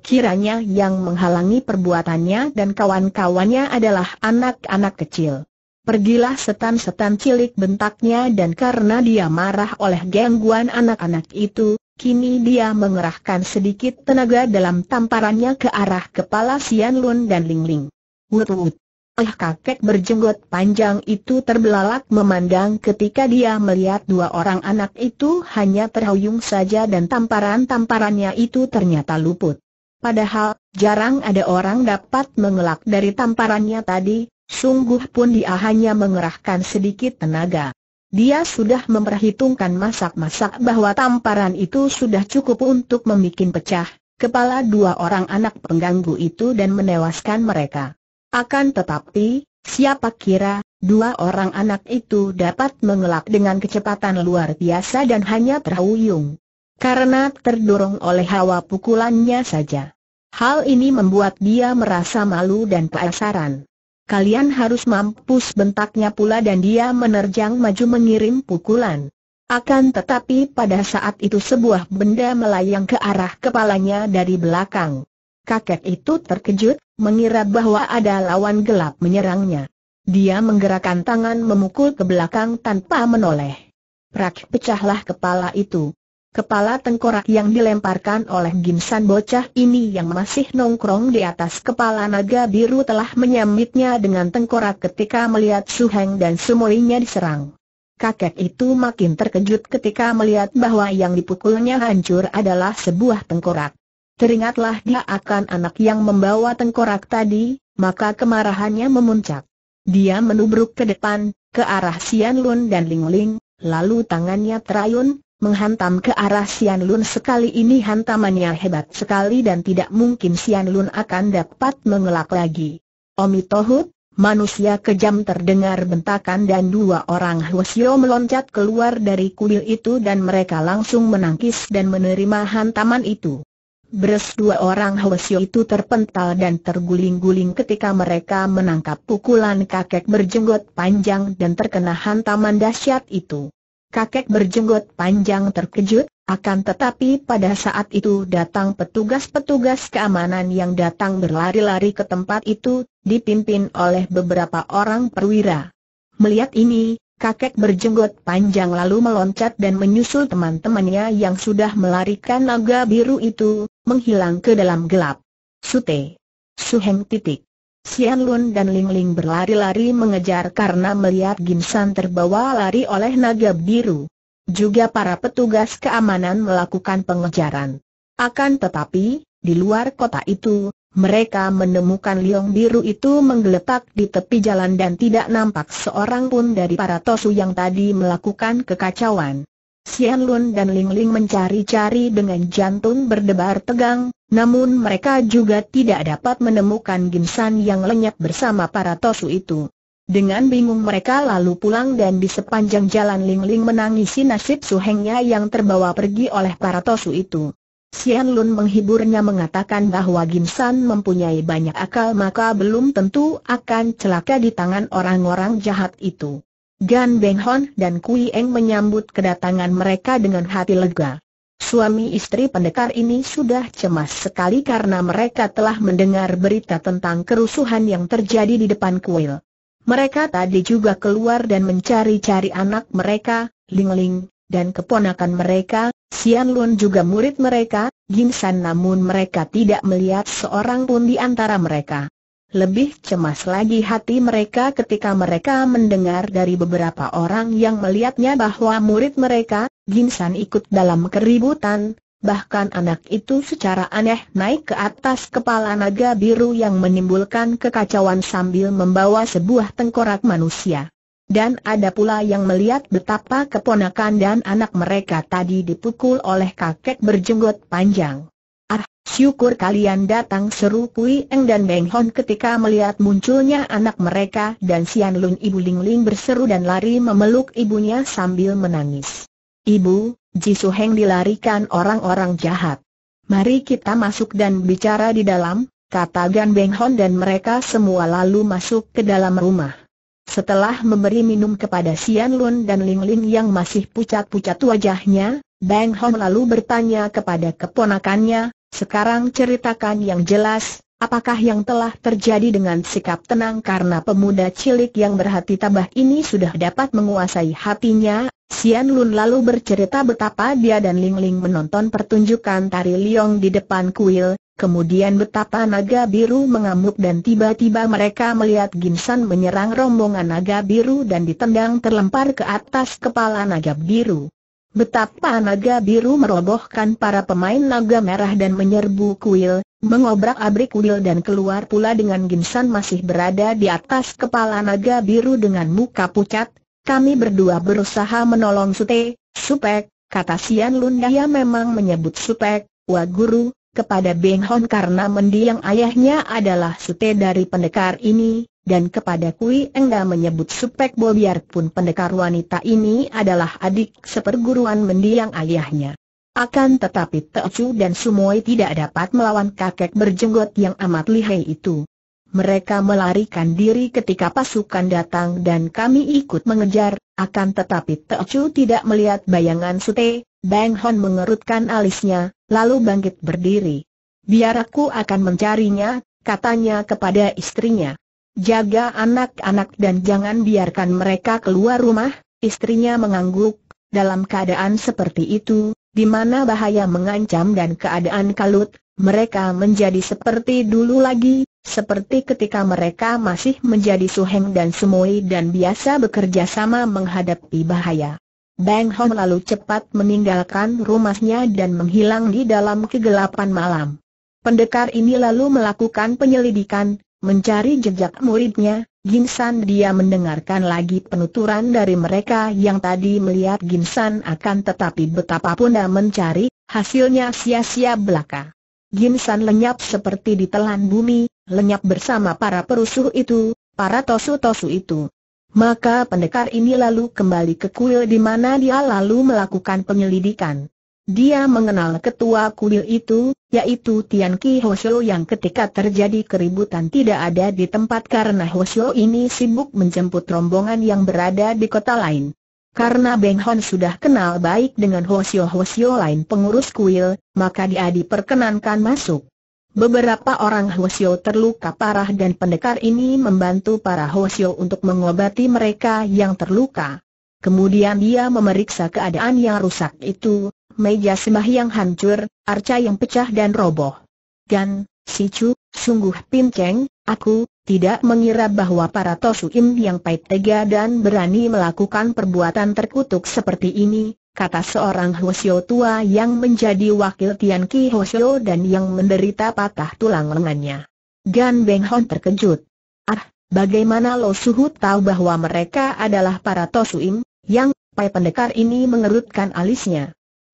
Kiranya yang menghalangi perbuatannya dan kawan-kawannya adalah anak-anak kecil. Pergilah setan-setan cilik bentaknya dan karena dia marah oleh gangguan anak-anak itu, kini dia mengerahkan sedikit tenaga dalam tamparannya ke arah kepala Sian Lun dan Ling Ling. Wut wut. Eh kakek berjenggot panjang itu terbelalak memandang ketika dia melihat dua orang anak itu hanya terhuyung saja dan tamparan-tamparannya itu ternyata luput. Padahal, jarang ada orang dapat mengelak dari tamparannya tadi, Sungguh pun dia hanya mengerahkan sedikit tenaga. Dia sudah memperhitungkan masak-masak bahwa tamparan itu sudah cukup untuk membuat pecah kepala dua orang anak pengganggu itu dan menewaskan mereka. Akan tetapi, siapa kira, dua orang anak itu dapat mengelak dengan kecepatan luar biasa dan hanya terhuyung. Karena terdorong oleh hawa pukulannya saja. Hal ini membuat dia merasa malu dan penasaran kalian harus mampus bentaknya pula dan dia menerjang maju mengirim pukulan. Akan tetapi pada saat itu sebuah benda melayang ke arah kepalanya dari belakang. Kakek itu terkejut, mengira bahwa ada lawan gelap menyerangnya. Dia menggerakkan tangan memukul ke belakang tanpa menoleh. Prak pecahlah kepala itu. Kepala tengkorak yang dilemparkan oleh Ginsan bocah ini yang masih nongkrong di atas kepala naga biru telah menyambitnya dengan tengkorak ketika melihat Suheng dan semuanya diserang. Kakek itu makin terkejut ketika melihat bahwa yang dipukulnya hancur adalah sebuah tengkorak. Teringatlah dia akan anak yang membawa tengkorak tadi, maka kemarahannya memuncak. Dia menubruk ke depan, ke arah Sian Lun dan Ling Ling, lalu tangannya terayun, menghantam ke arah Sian Lun sekali ini hantamannya hebat sekali dan tidak mungkin Sian Lun akan dapat mengelak lagi. Omi Tohut, manusia kejam terdengar bentakan dan dua orang Hwasyo meloncat keluar dari kuil itu dan mereka langsung menangkis dan menerima hantaman itu. Beres dua orang Hwasyo itu terpental dan terguling-guling ketika mereka menangkap pukulan kakek berjenggot panjang dan terkena hantaman dahsyat itu. Kakek berjenggot panjang terkejut, akan tetapi pada saat itu datang petugas-petugas keamanan yang datang berlari-lari ke tempat itu, dipimpin oleh beberapa orang perwira. Melihat ini, kakek berjenggot panjang lalu meloncat dan menyusul teman-temannya yang sudah melarikan naga biru itu, menghilang ke dalam gelap. Sute. Suheng titik. Xian Lun dan Ling Ling berlari-lari mengejar karena melihat Ginsan terbawa lari oleh naga biru. Juga para petugas keamanan melakukan pengejaran. Akan tetapi, di luar kota itu, mereka menemukan liong biru itu menggeletak di tepi jalan dan tidak nampak seorang pun dari para tosu yang tadi melakukan kekacauan. Xian Lun dan Ling Ling mencari-cari dengan jantung berdebar tegang, namun mereka juga tidak dapat menemukan Ginsan yang lenyap bersama para tosu itu. Dengan bingung mereka lalu pulang dan di sepanjang jalan Ling Ling menangisi nasib suhengnya yang terbawa pergi oleh para tosu itu. Xian Lun menghiburnya mengatakan bahwa Ginsan mempunyai banyak akal maka belum tentu akan celaka di tangan orang-orang jahat itu. Gan Beng Hon dan Kui Eng menyambut kedatangan mereka dengan hati lega. Suami istri pendekar ini sudah cemas sekali karena mereka telah mendengar berita tentang kerusuhan yang terjadi di depan kuil. Mereka tadi juga keluar dan mencari-cari anak mereka, Ling Ling, dan keponakan mereka, Xian Lun juga murid mereka, Gin San namun mereka tidak melihat seorang pun di antara mereka. Lebih cemas lagi hati mereka ketika mereka mendengar dari beberapa orang yang melihatnya bahwa murid mereka, Ginsan ikut dalam keributan, bahkan anak itu secara aneh naik ke atas kepala naga biru yang menimbulkan kekacauan sambil membawa sebuah tengkorak manusia. Dan ada pula yang melihat betapa keponakan dan anak mereka tadi dipukul oleh kakek berjenggot panjang. Syukur kalian datang seru Kui Eng dan Beng Hon ketika melihat munculnya anak mereka dan Sian Lun Ibu Ling Ling berseru dan lari memeluk ibunya sambil menangis. Ibu, Ji Su Heng dilarikan orang-orang jahat. Mari kita masuk dan bicara di dalam, kata Gan Beng Hon dan mereka semua lalu masuk ke dalam rumah. Setelah memberi minum kepada Sian Lun dan Ling Ling yang masih pucat-pucat wajahnya, Beng Hon lalu bertanya kepada keponakannya, sekarang ceritakan yang jelas, apakah yang telah terjadi dengan sikap tenang karena pemuda cilik yang berhati tabah ini sudah dapat menguasai hatinya? Sian Lun lalu bercerita betapa dia dan Ling Ling menonton pertunjukan tari liong di depan kuil, kemudian betapa naga biru mengamuk dan tiba-tiba mereka melihat Ginsan menyerang rombongan naga biru dan ditendang terlempar ke atas kepala naga biru. Betapa naga biru merobohkan para pemain naga merah dan menyerbu kuil, mengobrak-abrik kuil dan keluar pula dengan Ginsan masih berada di atas kepala naga biru dengan muka pucat. Kami berdua berusaha menolong Sute, Supek, kata Sian Lundaya memang menyebut Supek, Wah Guru, kepada Beng Hon karena mendiang ayahnya adalah Sute dari pendekar ini, dan kepada Kui Engga menyebut Supek Bo biarpun pendekar wanita ini adalah adik seperguruan mendiang ayahnya. Akan tetapi Teocu dan Sumoi tidak dapat melawan kakek berjenggot yang amat lihai itu. Mereka melarikan diri ketika pasukan datang dan kami ikut mengejar, akan tetapi Teocu tidak melihat bayangan Sute, Bang Hon mengerutkan alisnya, lalu bangkit berdiri. Biar aku akan mencarinya, katanya kepada istrinya. Jaga anak-anak dan jangan biarkan mereka keluar rumah, istrinya mengangguk, dalam keadaan seperti itu, di mana bahaya mengancam dan keadaan kalut, mereka menjadi seperti dulu lagi, seperti ketika mereka masih menjadi suheng dan semui dan biasa bekerja sama menghadapi bahaya. Bang Hong lalu cepat meninggalkan rumahnya dan menghilang di dalam kegelapan malam. Pendekar ini lalu melakukan penyelidikan, mencari jejak muridnya, Ginsan dia mendengarkan lagi penuturan dari mereka yang tadi melihat Ginsan akan tetapi betapapun dia mencari, hasilnya sia-sia belaka. Ginsan lenyap seperti ditelan bumi, lenyap bersama para perusuh itu, para tosu-tosu itu. Maka pendekar ini lalu kembali ke kuil di mana dia lalu melakukan penyelidikan. Dia mengenal ketua kuil itu, yaitu Tian Ki Hoshio yang ketika terjadi keributan tidak ada di tempat karena Hoshio ini sibuk menjemput rombongan yang berada di kota lain. Karena Beng Hon sudah kenal baik dengan Hoshio-Hoshio lain pengurus kuil, maka dia diperkenankan masuk. Beberapa orang Hoshio terluka parah dan pendekar ini membantu para Hoshio untuk mengobati mereka yang terluka. Kemudian dia memeriksa keadaan yang rusak itu, meja sembahyang hancur, arca yang pecah dan roboh. Gan, si Chu, sungguh pinceng, aku, tidak mengira bahwa para Tosuim yang pait tega dan berani melakukan perbuatan terkutuk seperti ini, kata seorang Hosio tua yang menjadi wakil Tian Ki Hosio dan yang menderita patah tulang lengannya. Gan Beng Hon terkejut. Ah, bagaimana Lo Suhu tahu bahwa mereka adalah para Tosuim, yang Pai pendekar ini mengerutkan alisnya.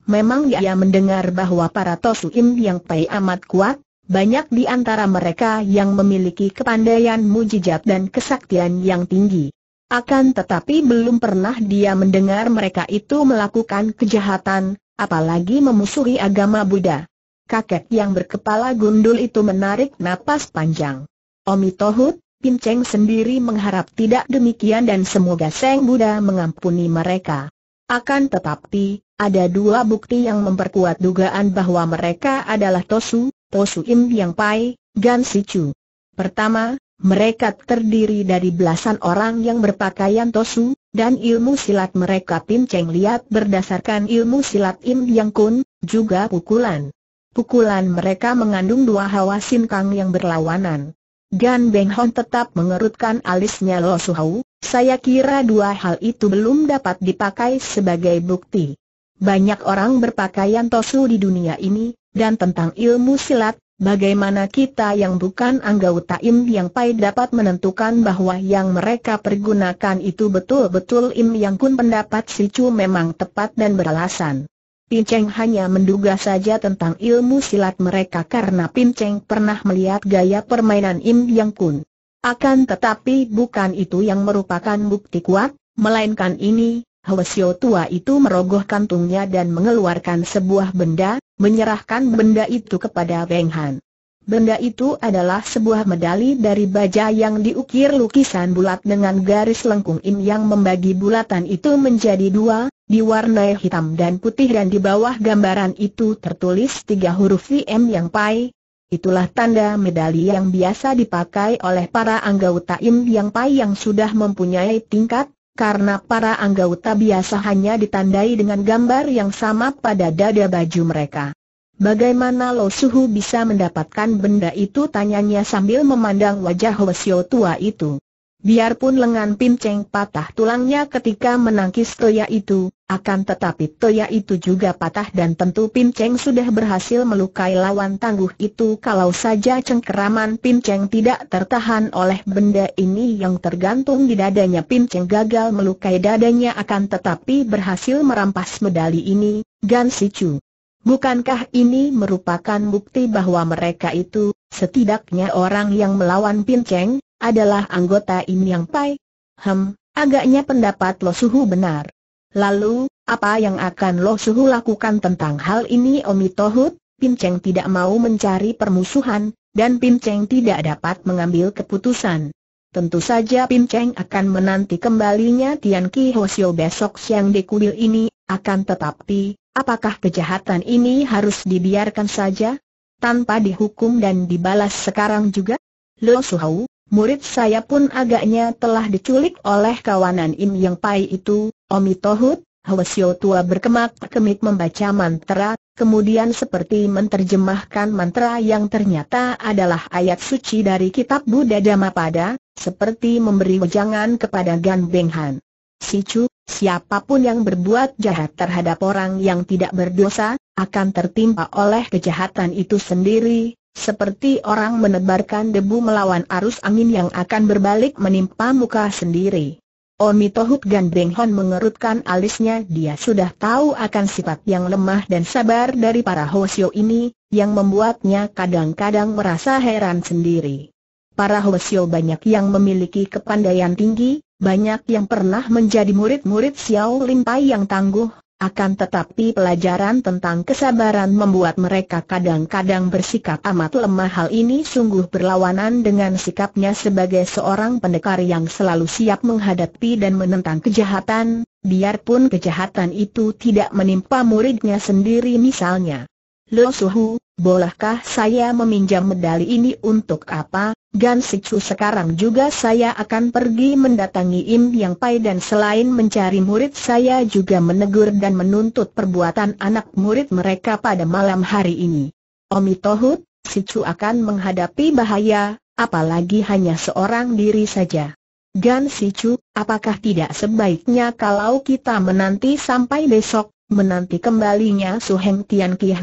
Memang dia ya, mendengar bahwa para Tosuim yang pay amat kuat, banyak di antara mereka yang memiliki kepandaian mujizat dan kesaktian yang tinggi. Akan tetapi belum pernah dia mendengar mereka itu melakukan kejahatan, apalagi memusuhi agama Buddha. Kakek yang berkepala gundul itu menarik napas panjang. Omi Tohut, Pinceng sendiri mengharap tidak demikian dan semoga Seng Buddha mengampuni mereka. Akan tetapi, ada dua bukti yang memperkuat dugaan bahwa mereka adalah Tosu, Tosu Im Yang Pai, Gan Si Chu. Pertama, mereka terdiri dari belasan orang yang berpakaian Tosu, dan ilmu silat mereka Pin Cheng Liat berdasarkan ilmu silat Im Yang Kun, juga pukulan. Pukulan mereka mengandung dua hawa sinkang yang berlawanan. Gan Beng Hon tetap mengerutkan alisnya Lo Hau, saya kira dua hal itu belum dapat dipakai sebagai bukti. Banyak orang berpakaian tosu di dunia ini, dan tentang ilmu silat, Bagaimana kita yang bukan anggota im yang pai dapat menentukan bahwa yang mereka pergunakan itu betul-betul im yang kun pendapat si Chu memang tepat dan beralasan. Pinceng hanya menduga saja tentang ilmu silat mereka karena Pinceng pernah melihat gaya permainan im yang kun. Akan tetapi bukan itu yang merupakan bukti kuat, melainkan ini, Hwasyo tua itu merogoh kantungnya dan mengeluarkan sebuah benda, menyerahkan benda itu kepada Beng Han. Benda itu adalah sebuah medali dari baja yang diukir lukisan bulat dengan garis lengkung in yang membagi bulatan itu menjadi dua, diwarnai hitam dan putih dan di bawah gambaran itu tertulis tiga huruf VM yang pai, Itulah tanda medali yang biasa dipakai oleh para anggota Im Yang Pai yang sudah mempunyai tingkat, karena para anggota biasa hanya ditandai dengan gambar yang sama pada dada baju mereka. Bagaimana Lo Suhu bisa mendapatkan benda itu tanyanya sambil memandang wajah Hwasyo tua itu. Biarpun lengan pinceng patah tulangnya ketika menangkis toya itu, akan tetapi toya itu juga patah dan tentu pinceng sudah berhasil melukai lawan tangguh itu kalau saja cengkeraman pinceng tidak tertahan oleh benda ini yang tergantung di dadanya pinceng gagal melukai dadanya akan tetapi berhasil merampas medali ini, Gan Chu. Bukankah ini merupakan bukti bahwa mereka itu, setidaknya orang yang melawan Pinceng, adalah anggota Im Yang Pai. Hem, agaknya pendapat Lo Suhu benar. Lalu, apa yang akan Lo Suhu lakukan tentang hal ini Omi Tohut? Pin Cheng tidak mau mencari permusuhan, dan Pin Cheng tidak dapat mengambil keputusan. Tentu saja Pin Cheng akan menanti kembalinya Tian Ki Hosio besok siang di kuil ini, akan tetapi, apakah kejahatan ini harus dibiarkan saja? Tanpa dihukum dan dibalas sekarang juga? Lo Suhau, murid saya pun agaknya telah diculik oleh kawanan Im Yang Pai itu, Omi Tohut, Hwasyo tua berkemak-kemik membaca mantra, kemudian seperti menterjemahkan mantra yang ternyata adalah ayat suci dari kitab Buddha Dhammapada, seperti memberi wejangan kepada Gan Beng Han. Si Chu, siapapun yang berbuat jahat terhadap orang yang tidak berdosa, akan tertimpa oleh kejahatan itu sendiri, seperti orang menebarkan debu melawan arus angin yang akan berbalik menimpa muka sendiri. Omi Tohut Gan Beng Hon mengerutkan alisnya dia sudah tahu akan sifat yang lemah dan sabar dari para Hosio ini, yang membuatnya kadang-kadang merasa heran sendiri. Para Hosio banyak yang memiliki kepandaian tinggi, banyak yang pernah menjadi murid-murid Xiao Limpai yang tangguh, akan tetapi pelajaran tentang kesabaran membuat mereka kadang-kadang bersikap amat lemah hal ini sungguh berlawanan dengan sikapnya sebagai seorang pendekar yang selalu siap menghadapi dan menentang kejahatan, biarpun kejahatan itu tidak menimpa muridnya sendiri misalnya. Lo Suhu, bolehkah saya meminjam medali ini untuk apa? Gan Sichu sekarang juga saya akan pergi mendatangi Im Yang Pai dan selain mencari murid saya juga menegur dan menuntut perbuatan anak murid mereka pada malam hari ini. Omi Tohut, Sichu akan menghadapi bahaya, apalagi hanya seorang diri saja. Gan Sichu, apakah tidak sebaiknya kalau kita menanti sampai besok, menanti kembalinya Suheng Heng Tian Ki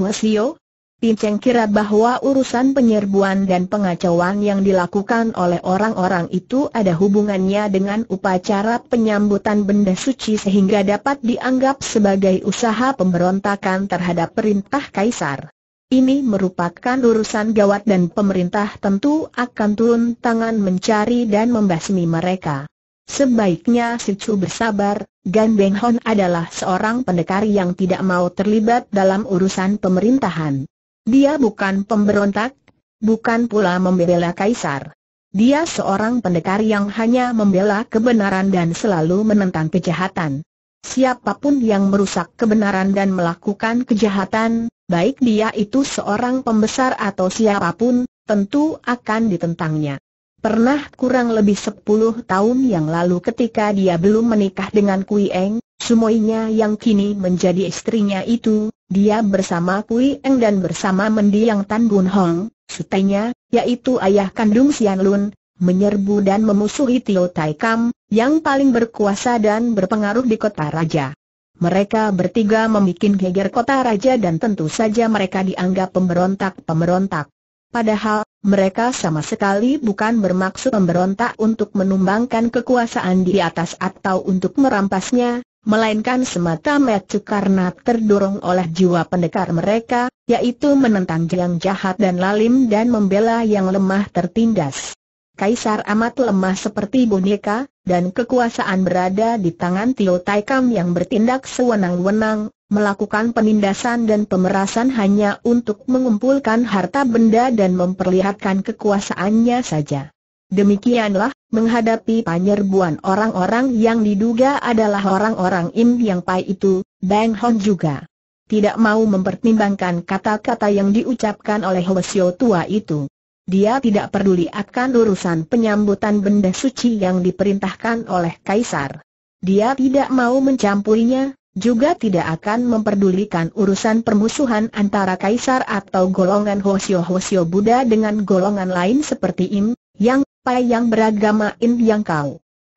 Pinceng kira bahwa urusan penyerbuan dan pengacauan yang dilakukan oleh orang-orang itu ada hubungannya dengan upacara penyambutan benda suci sehingga dapat dianggap sebagai usaha pemberontakan terhadap perintah kaisar. Ini merupakan urusan gawat dan pemerintah tentu akan turun tangan mencari dan membasmi mereka. Sebaiknya si Chu bersabar, Gan Beng Hon adalah seorang pendekar yang tidak mau terlibat dalam urusan pemerintahan. Dia bukan pemberontak, bukan pula membela kaisar. Dia seorang pendekar yang hanya membela kebenaran dan selalu menentang kejahatan. Siapapun yang merusak kebenaran dan melakukan kejahatan, baik dia itu seorang pembesar atau siapapun, tentu akan ditentangnya. Pernah kurang lebih sepuluh tahun yang lalu ketika dia belum menikah dengan Kui Eng, sumoinya yang kini menjadi istrinya itu, dia bersama Kui Eng dan bersama mendiang Tan Bun Hong, sutenya, yaitu ayah kandung Sian Lun, menyerbu dan memusuhi Tio Tai Kam, yang paling berkuasa dan berpengaruh di kota raja. Mereka bertiga membuat geger kota raja dan tentu saja mereka dianggap pemberontak-pemberontak. Padahal, mereka sama sekali bukan bermaksud memberontak untuk menumbangkan kekuasaan di atas atau untuk merampasnya, melainkan semata-mata karena terdorong oleh jiwa pendekar mereka, yaitu menentang yang jahat dan lalim dan membela yang lemah tertindas. Kaisar amat lemah seperti boneka, dan kekuasaan berada di tangan Tio Taikam yang bertindak sewenang-wenang, melakukan penindasan dan pemerasan hanya untuk mengumpulkan harta benda dan memperlihatkan kekuasaannya saja. Demikianlah, menghadapi penyerbuan orang-orang yang diduga adalah orang-orang Im Yang Pai itu, Bang Hon juga tidak mau mempertimbangkan kata-kata yang diucapkan oleh Hwasyo tua itu. Dia tidak peduli akan urusan penyambutan benda suci yang diperintahkan oleh Kaisar. Dia tidak mau mencampurinya, juga tidak akan memperdulikan urusan permusuhan antara kaisar atau golongan Hosio-Hosio Buddha dengan golongan lain seperti Im, Yang, Pai yang beragama Im Yang Kau.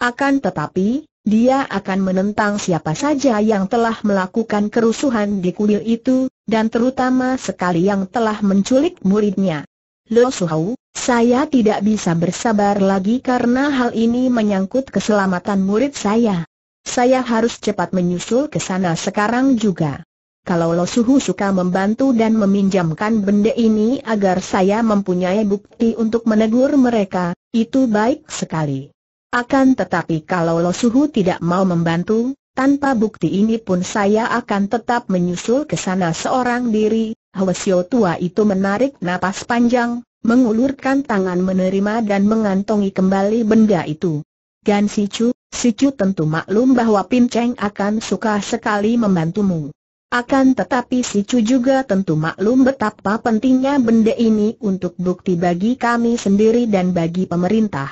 Akan tetapi, dia akan menentang siapa saja yang telah melakukan kerusuhan di kuil itu, dan terutama sekali yang telah menculik muridnya. Lo Suhau, saya tidak bisa bersabar lagi karena hal ini menyangkut keselamatan murid saya. Saya harus cepat menyusul ke sana sekarang juga. Kalau Lo Suhu suka membantu dan meminjamkan benda ini agar saya mempunyai bukti untuk menegur mereka, itu baik sekali. Akan tetapi kalau Lo Suhu tidak mau membantu, tanpa bukti ini pun saya akan tetap menyusul ke sana seorang diri. Hwasyo tua itu menarik napas panjang, mengulurkan tangan menerima dan mengantongi kembali benda itu. Gan Sichu, Si Chu tentu maklum bahwa Pin Cheng akan suka sekali membantumu. Akan tetapi si Chu juga tentu maklum betapa pentingnya benda ini untuk bukti bagi kami sendiri dan bagi pemerintah.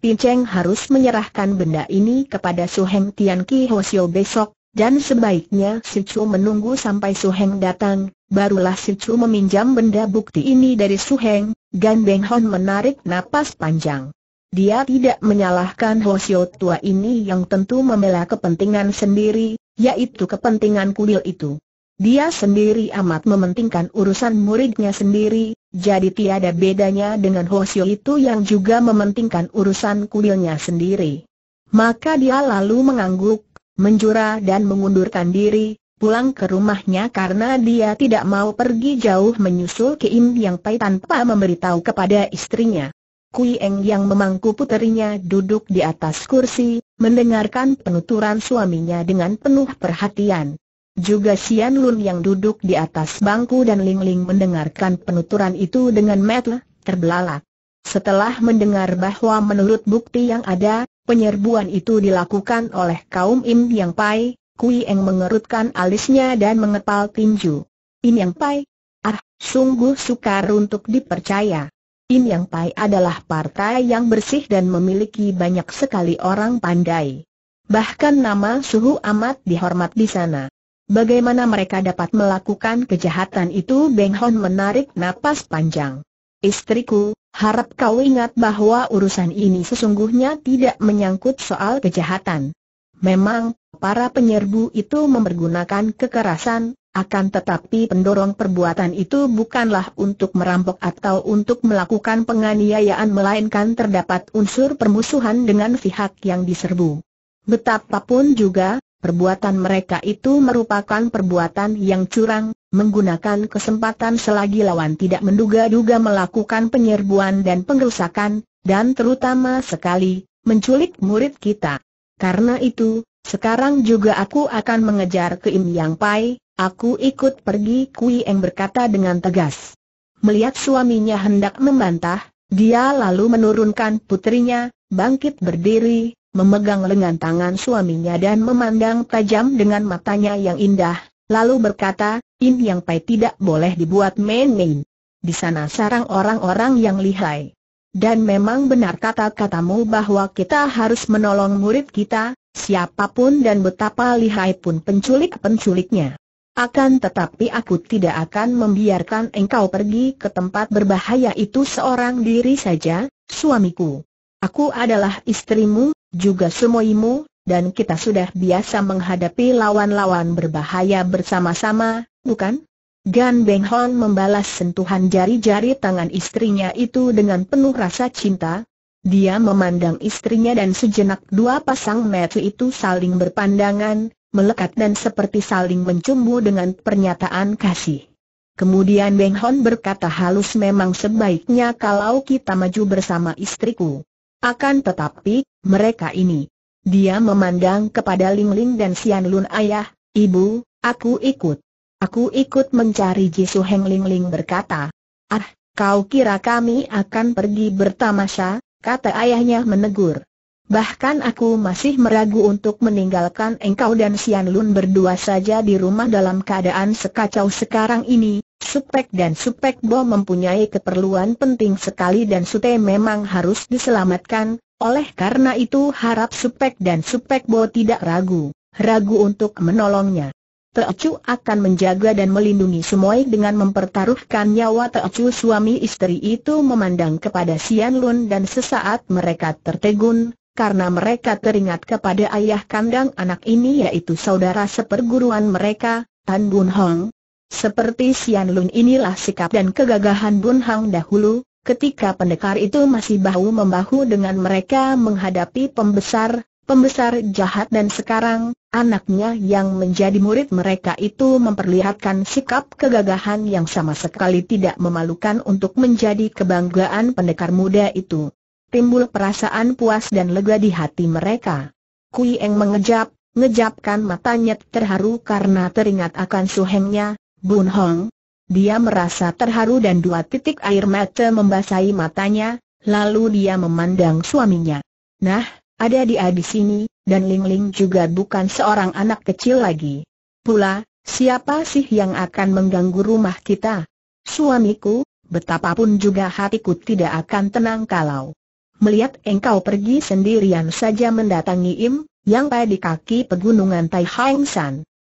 Pin Cheng harus menyerahkan benda ini kepada Heng Tian Ki Sio besok, dan sebaiknya si Chu menunggu sampai Su Heng datang, barulah si Chu meminjam benda bukti ini dari Su Heng, Gan Beng Hon menarik napas panjang. Dia tidak menyalahkan Hosio tua ini yang tentu membela kepentingan sendiri, yaitu kepentingan kuil itu. Dia sendiri amat mementingkan urusan muridnya sendiri, jadi tiada bedanya dengan Hosio itu yang juga mementingkan urusan kuilnya sendiri. Maka dia lalu mengangguk, menjura dan mengundurkan diri, pulang ke rumahnya karena dia tidak mau pergi jauh menyusul Kim Yang Pai tanpa memberitahu kepada istrinya. Kui Eng yang memangku puterinya duduk di atas kursi, mendengarkan penuturan suaminya dengan penuh perhatian. Juga Sian Lun yang duduk di atas bangku dan Ling Ling mendengarkan penuturan itu dengan metel, terbelalak. Setelah mendengar bahwa menurut bukti yang ada, penyerbuan itu dilakukan oleh kaum Im Yang Pai, Kui Eng mengerutkan alisnya dan mengepal tinju. Im Yang Pai? Ah, sungguh sukar untuk dipercaya. Im Yang Pai adalah partai yang bersih dan memiliki banyak sekali orang pandai. Bahkan nama Suhu amat dihormat di sana. Bagaimana mereka dapat melakukan kejahatan itu Beng Hon menarik napas panjang. Istriku, harap kau ingat bahwa urusan ini sesungguhnya tidak menyangkut soal kejahatan. Memang, para penyerbu itu mempergunakan kekerasan, akan tetapi pendorong perbuatan itu bukanlah untuk merampok atau untuk melakukan penganiayaan melainkan terdapat unsur permusuhan dengan pihak yang diserbu. Betapapun juga, perbuatan mereka itu merupakan perbuatan yang curang, menggunakan kesempatan selagi lawan tidak menduga-duga melakukan penyerbuan dan pengrusakan, dan terutama sekali, menculik murid kita. Karena itu, sekarang juga aku akan mengejar ke Im Yang Pai, Aku ikut pergi Kui Eng berkata dengan tegas. Melihat suaminya hendak membantah, dia lalu menurunkan putrinya, bangkit berdiri, memegang lengan tangan suaminya dan memandang tajam dengan matanya yang indah, lalu berkata, In Yang Pai tidak boleh dibuat main-main. Di sana sarang orang-orang yang lihai. Dan memang benar kata-katamu bahwa kita harus menolong murid kita, siapapun dan betapa lihai pun penculik-penculiknya. Akan tetapi aku tidak akan membiarkan engkau pergi ke tempat berbahaya itu seorang diri saja, suamiku. Aku adalah istrimu, juga semuimu, dan kita sudah biasa menghadapi lawan-lawan berbahaya bersama-sama, bukan? Gan Beng Hon membalas sentuhan jari-jari tangan istrinya itu dengan penuh rasa cinta. Dia memandang istrinya dan sejenak dua pasang mata itu saling berpandangan, melekat dan seperti saling mencumbu dengan pernyataan kasih. Kemudian Beng Hon berkata halus memang sebaiknya kalau kita maju bersama istriku. Akan tetapi, mereka ini. Dia memandang kepada Ling Ling dan Sian Lun ayah, ibu, aku ikut. Aku ikut mencari Jesu Heng Ling Ling berkata. Ah, kau kira kami akan pergi bertamasya, kata ayahnya menegur. Bahkan aku masih meragu untuk meninggalkan engkau dan Sian Lun berdua saja di rumah dalam keadaan sekacau sekarang ini. Supek dan Supek Bo mempunyai keperluan penting sekali dan Sute memang harus diselamatkan. Oleh karena itu harap Supek dan Supek Bo tidak ragu, ragu untuk menolongnya. Teocu akan menjaga dan melindungi Sumoy dengan mempertaruhkan nyawa Teocu suami istri itu memandang kepada Sian Lun dan sesaat mereka tertegun, karena mereka teringat kepada ayah kandang anak ini yaitu saudara seperguruan mereka, Tan Bun Hong. Seperti Sian Lun inilah sikap dan kegagahan Bun Hong dahulu, ketika pendekar itu masih bahu-membahu dengan mereka menghadapi pembesar, pembesar jahat dan sekarang, anaknya yang menjadi murid mereka itu memperlihatkan sikap kegagahan yang sama sekali tidak memalukan untuk menjadi kebanggaan pendekar muda itu timbul perasaan puas dan lega di hati mereka. Kui Eng mengejap, ngejapkan matanya terharu karena teringat akan suhengnya, Bun Hong. Dia merasa terharu dan dua titik air mata membasahi matanya, lalu dia memandang suaminya. Nah, ada dia di sini, dan Ling Ling juga bukan seorang anak kecil lagi. Pula, siapa sih yang akan mengganggu rumah kita? Suamiku, betapapun juga hatiku tidak akan tenang kalau Melihat engkau pergi sendirian saja mendatangi Im, yang pada di kaki pegunungan Tai Hang San.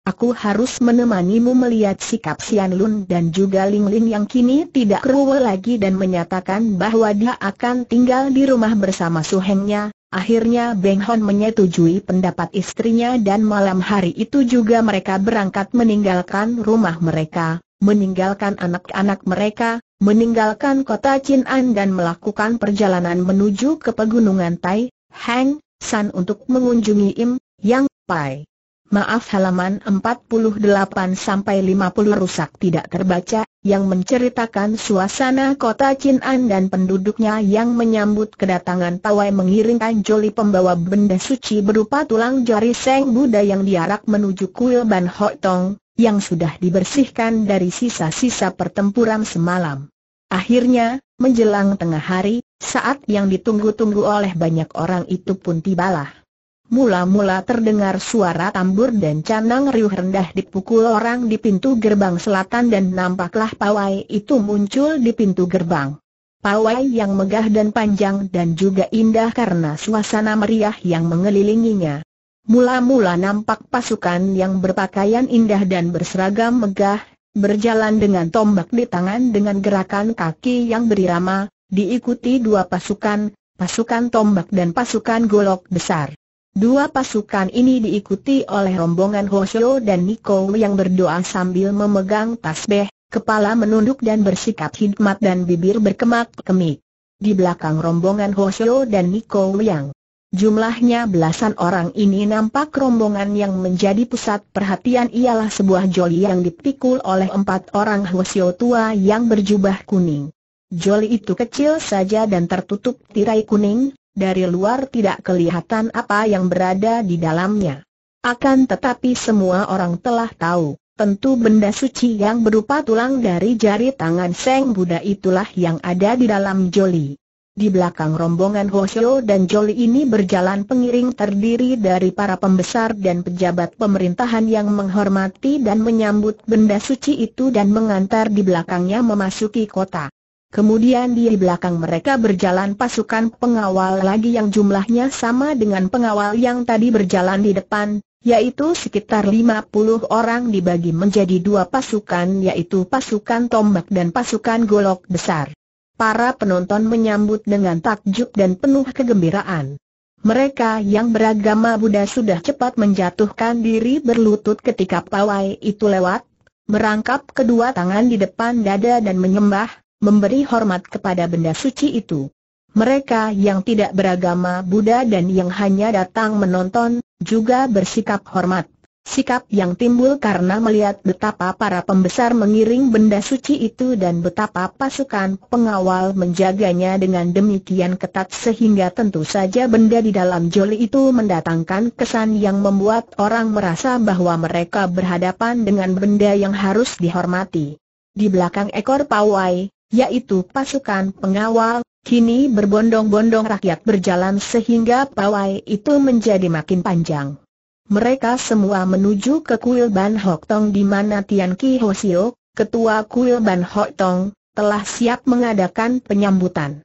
Aku harus menemanimu melihat sikap Sian Lun dan juga Ling Ling yang kini tidak keruwe lagi dan menyatakan bahwa dia akan tinggal di rumah bersama suhengnya. Akhirnya Beng Hon menyetujui pendapat istrinya dan malam hari itu juga mereka berangkat meninggalkan rumah mereka meninggalkan anak-anak mereka, meninggalkan kota Chin'an dan melakukan perjalanan menuju ke pegunungan Tai, Heng, San untuk mengunjungi Im, Yang, Pai. Maaf halaman 48 sampai 50 rusak tidak terbaca, yang menceritakan suasana kota Chin'an dan penduduknya yang menyambut kedatangan pawai mengiringkan joli pembawa benda suci berupa tulang jari Seng Buddha yang diarak menuju kuil Ban Ho Tong, yang sudah dibersihkan dari sisa-sisa pertempuran semalam. Akhirnya, menjelang tengah hari, saat yang ditunggu-tunggu oleh banyak orang itu pun tibalah. Mula-mula terdengar suara tambur dan canang riuh rendah dipukul orang di pintu gerbang selatan dan nampaklah pawai itu muncul di pintu gerbang. Pawai yang megah dan panjang dan juga indah karena suasana meriah yang mengelilinginya. Mula-mula nampak pasukan yang berpakaian indah dan berseragam megah, berjalan dengan tombak di tangan dengan gerakan kaki yang berirama, diikuti dua pasukan, pasukan tombak dan pasukan golok besar. Dua pasukan ini diikuti oleh rombongan Hoshio dan Niko yang berdoa sambil memegang tasbih, kepala menunduk dan bersikap hikmat dan bibir berkemak-kemik. Di belakang rombongan Hoshio dan Niko Yang Jumlahnya belasan orang ini nampak rombongan yang menjadi pusat perhatian ialah sebuah joli yang dipikul oleh empat orang Hwasyo tua yang berjubah kuning. Joli itu kecil saja dan tertutup tirai kuning, dari luar tidak kelihatan apa yang berada di dalamnya. Akan tetapi semua orang telah tahu, tentu benda suci yang berupa tulang dari jari tangan Seng Buddha itulah yang ada di dalam joli. Di belakang rombongan Hoshio dan Jolly ini berjalan pengiring terdiri dari para pembesar dan pejabat pemerintahan yang menghormati dan menyambut benda suci itu dan mengantar di belakangnya memasuki kota. Kemudian di belakang mereka berjalan pasukan pengawal lagi yang jumlahnya sama dengan pengawal yang tadi berjalan di depan, yaitu sekitar 50 orang dibagi menjadi dua pasukan yaitu pasukan tombak dan pasukan golok besar. Para penonton menyambut dengan takjub dan penuh kegembiraan. Mereka yang beragama Buddha sudah cepat menjatuhkan diri berlutut ketika pawai itu lewat, merangkap kedua tangan di depan dada dan menyembah, memberi hormat kepada benda suci itu. Mereka yang tidak beragama Buddha dan yang hanya datang menonton, juga bersikap hormat. Sikap yang timbul karena melihat betapa para pembesar mengiring benda suci itu dan betapa pasukan pengawal menjaganya dengan demikian ketat sehingga tentu saja benda di dalam joli itu mendatangkan kesan yang membuat orang merasa bahwa mereka berhadapan dengan benda yang harus dihormati. Di belakang ekor pawai, yaitu pasukan pengawal, kini berbondong-bondong rakyat berjalan sehingga pawai itu menjadi makin panjang mereka semua menuju ke kuil Ban Hok Tong di mana Tian Ki Sio, ketua kuil Ban Hok Tong, telah siap mengadakan penyambutan.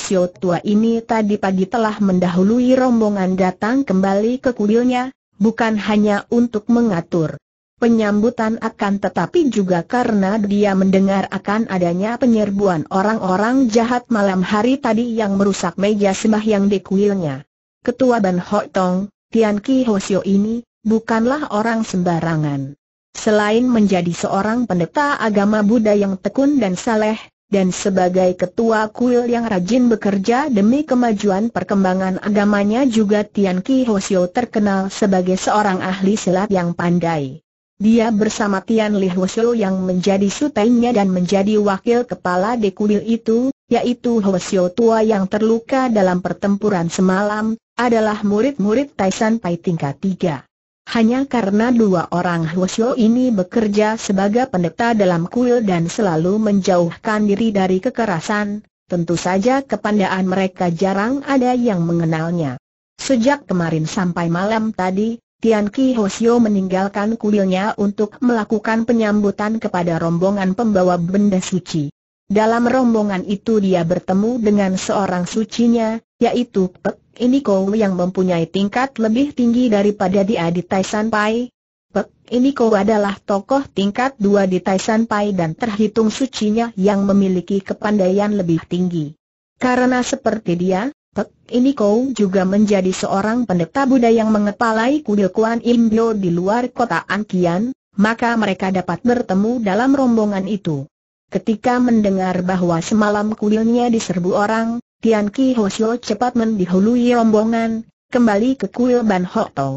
Sio tua ini tadi pagi telah mendahului rombongan datang kembali ke kuilnya, bukan hanya untuk mengatur penyambutan akan tetapi juga karena dia mendengar akan adanya penyerbuan orang-orang jahat malam hari tadi yang merusak meja sembahyang di kuilnya. Ketua Ban Hok Tong, Tian Ki Hoshio ini, bukanlah orang sembarangan. Selain menjadi seorang pendeta agama Buddha yang tekun dan saleh, dan sebagai ketua kuil yang rajin bekerja demi kemajuan perkembangan agamanya juga Tian Ki Hoshio terkenal sebagai seorang ahli silat yang pandai. Dia bersama Tian Li Hoshio yang menjadi sutainya dan menjadi wakil kepala di kuil itu, yaitu Hoshio tua yang terluka dalam pertempuran semalam, adalah murid-murid Taisan Pai tingkat 3. Hanya karena dua orang Huosyo ini bekerja sebagai pendeta dalam kuil dan selalu menjauhkan diri dari kekerasan, tentu saja kepandaan mereka jarang ada yang mengenalnya. Sejak kemarin sampai malam tadi, Tian Ki Hosio meninggalkan kuilnya untuk melakukan penyambutan kepada rombongan pembawa benda suci. Dalam rombongan itu dia bertemu dengan seorang sucinya, yaitu Pek ini kau yang mempunyai tingkat lebih tinggi daripada dia di Taishan Pai. Pek, ini kau adalah tokoh tingkat dua di Taishan Pai dan terhitung sucinya yang memiliki kepandaian lebih tinggi. Karena seperti dia, Pek, ini kau juga menjadi seorang pendeta Buddha yang mengepalai kuil Kuan Imbio di luar kota Ankian, maka mereka dapat bertemu dalam rombongan itu. Ketika mendengar bahwa semalam kuilnya diserbu orang, Tian Ki Hosio cepat mendihului rombongan, kembali ke kuil Ban Hok Tau.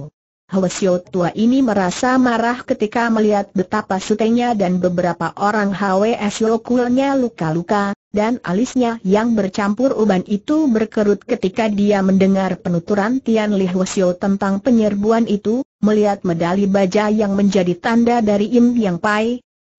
Hosio tua ini merasa marah ketika melihat betapa sutenya dan beberapa orang HWSO kuilnya luka-luka, dan alisnya yang bercampur uban itu berkerut ketika dia mendengar penuturan Tian Li Hosio tentang penyerbuan itu, melihat medali baja yang menjadi tanda dari Im Yang Pai.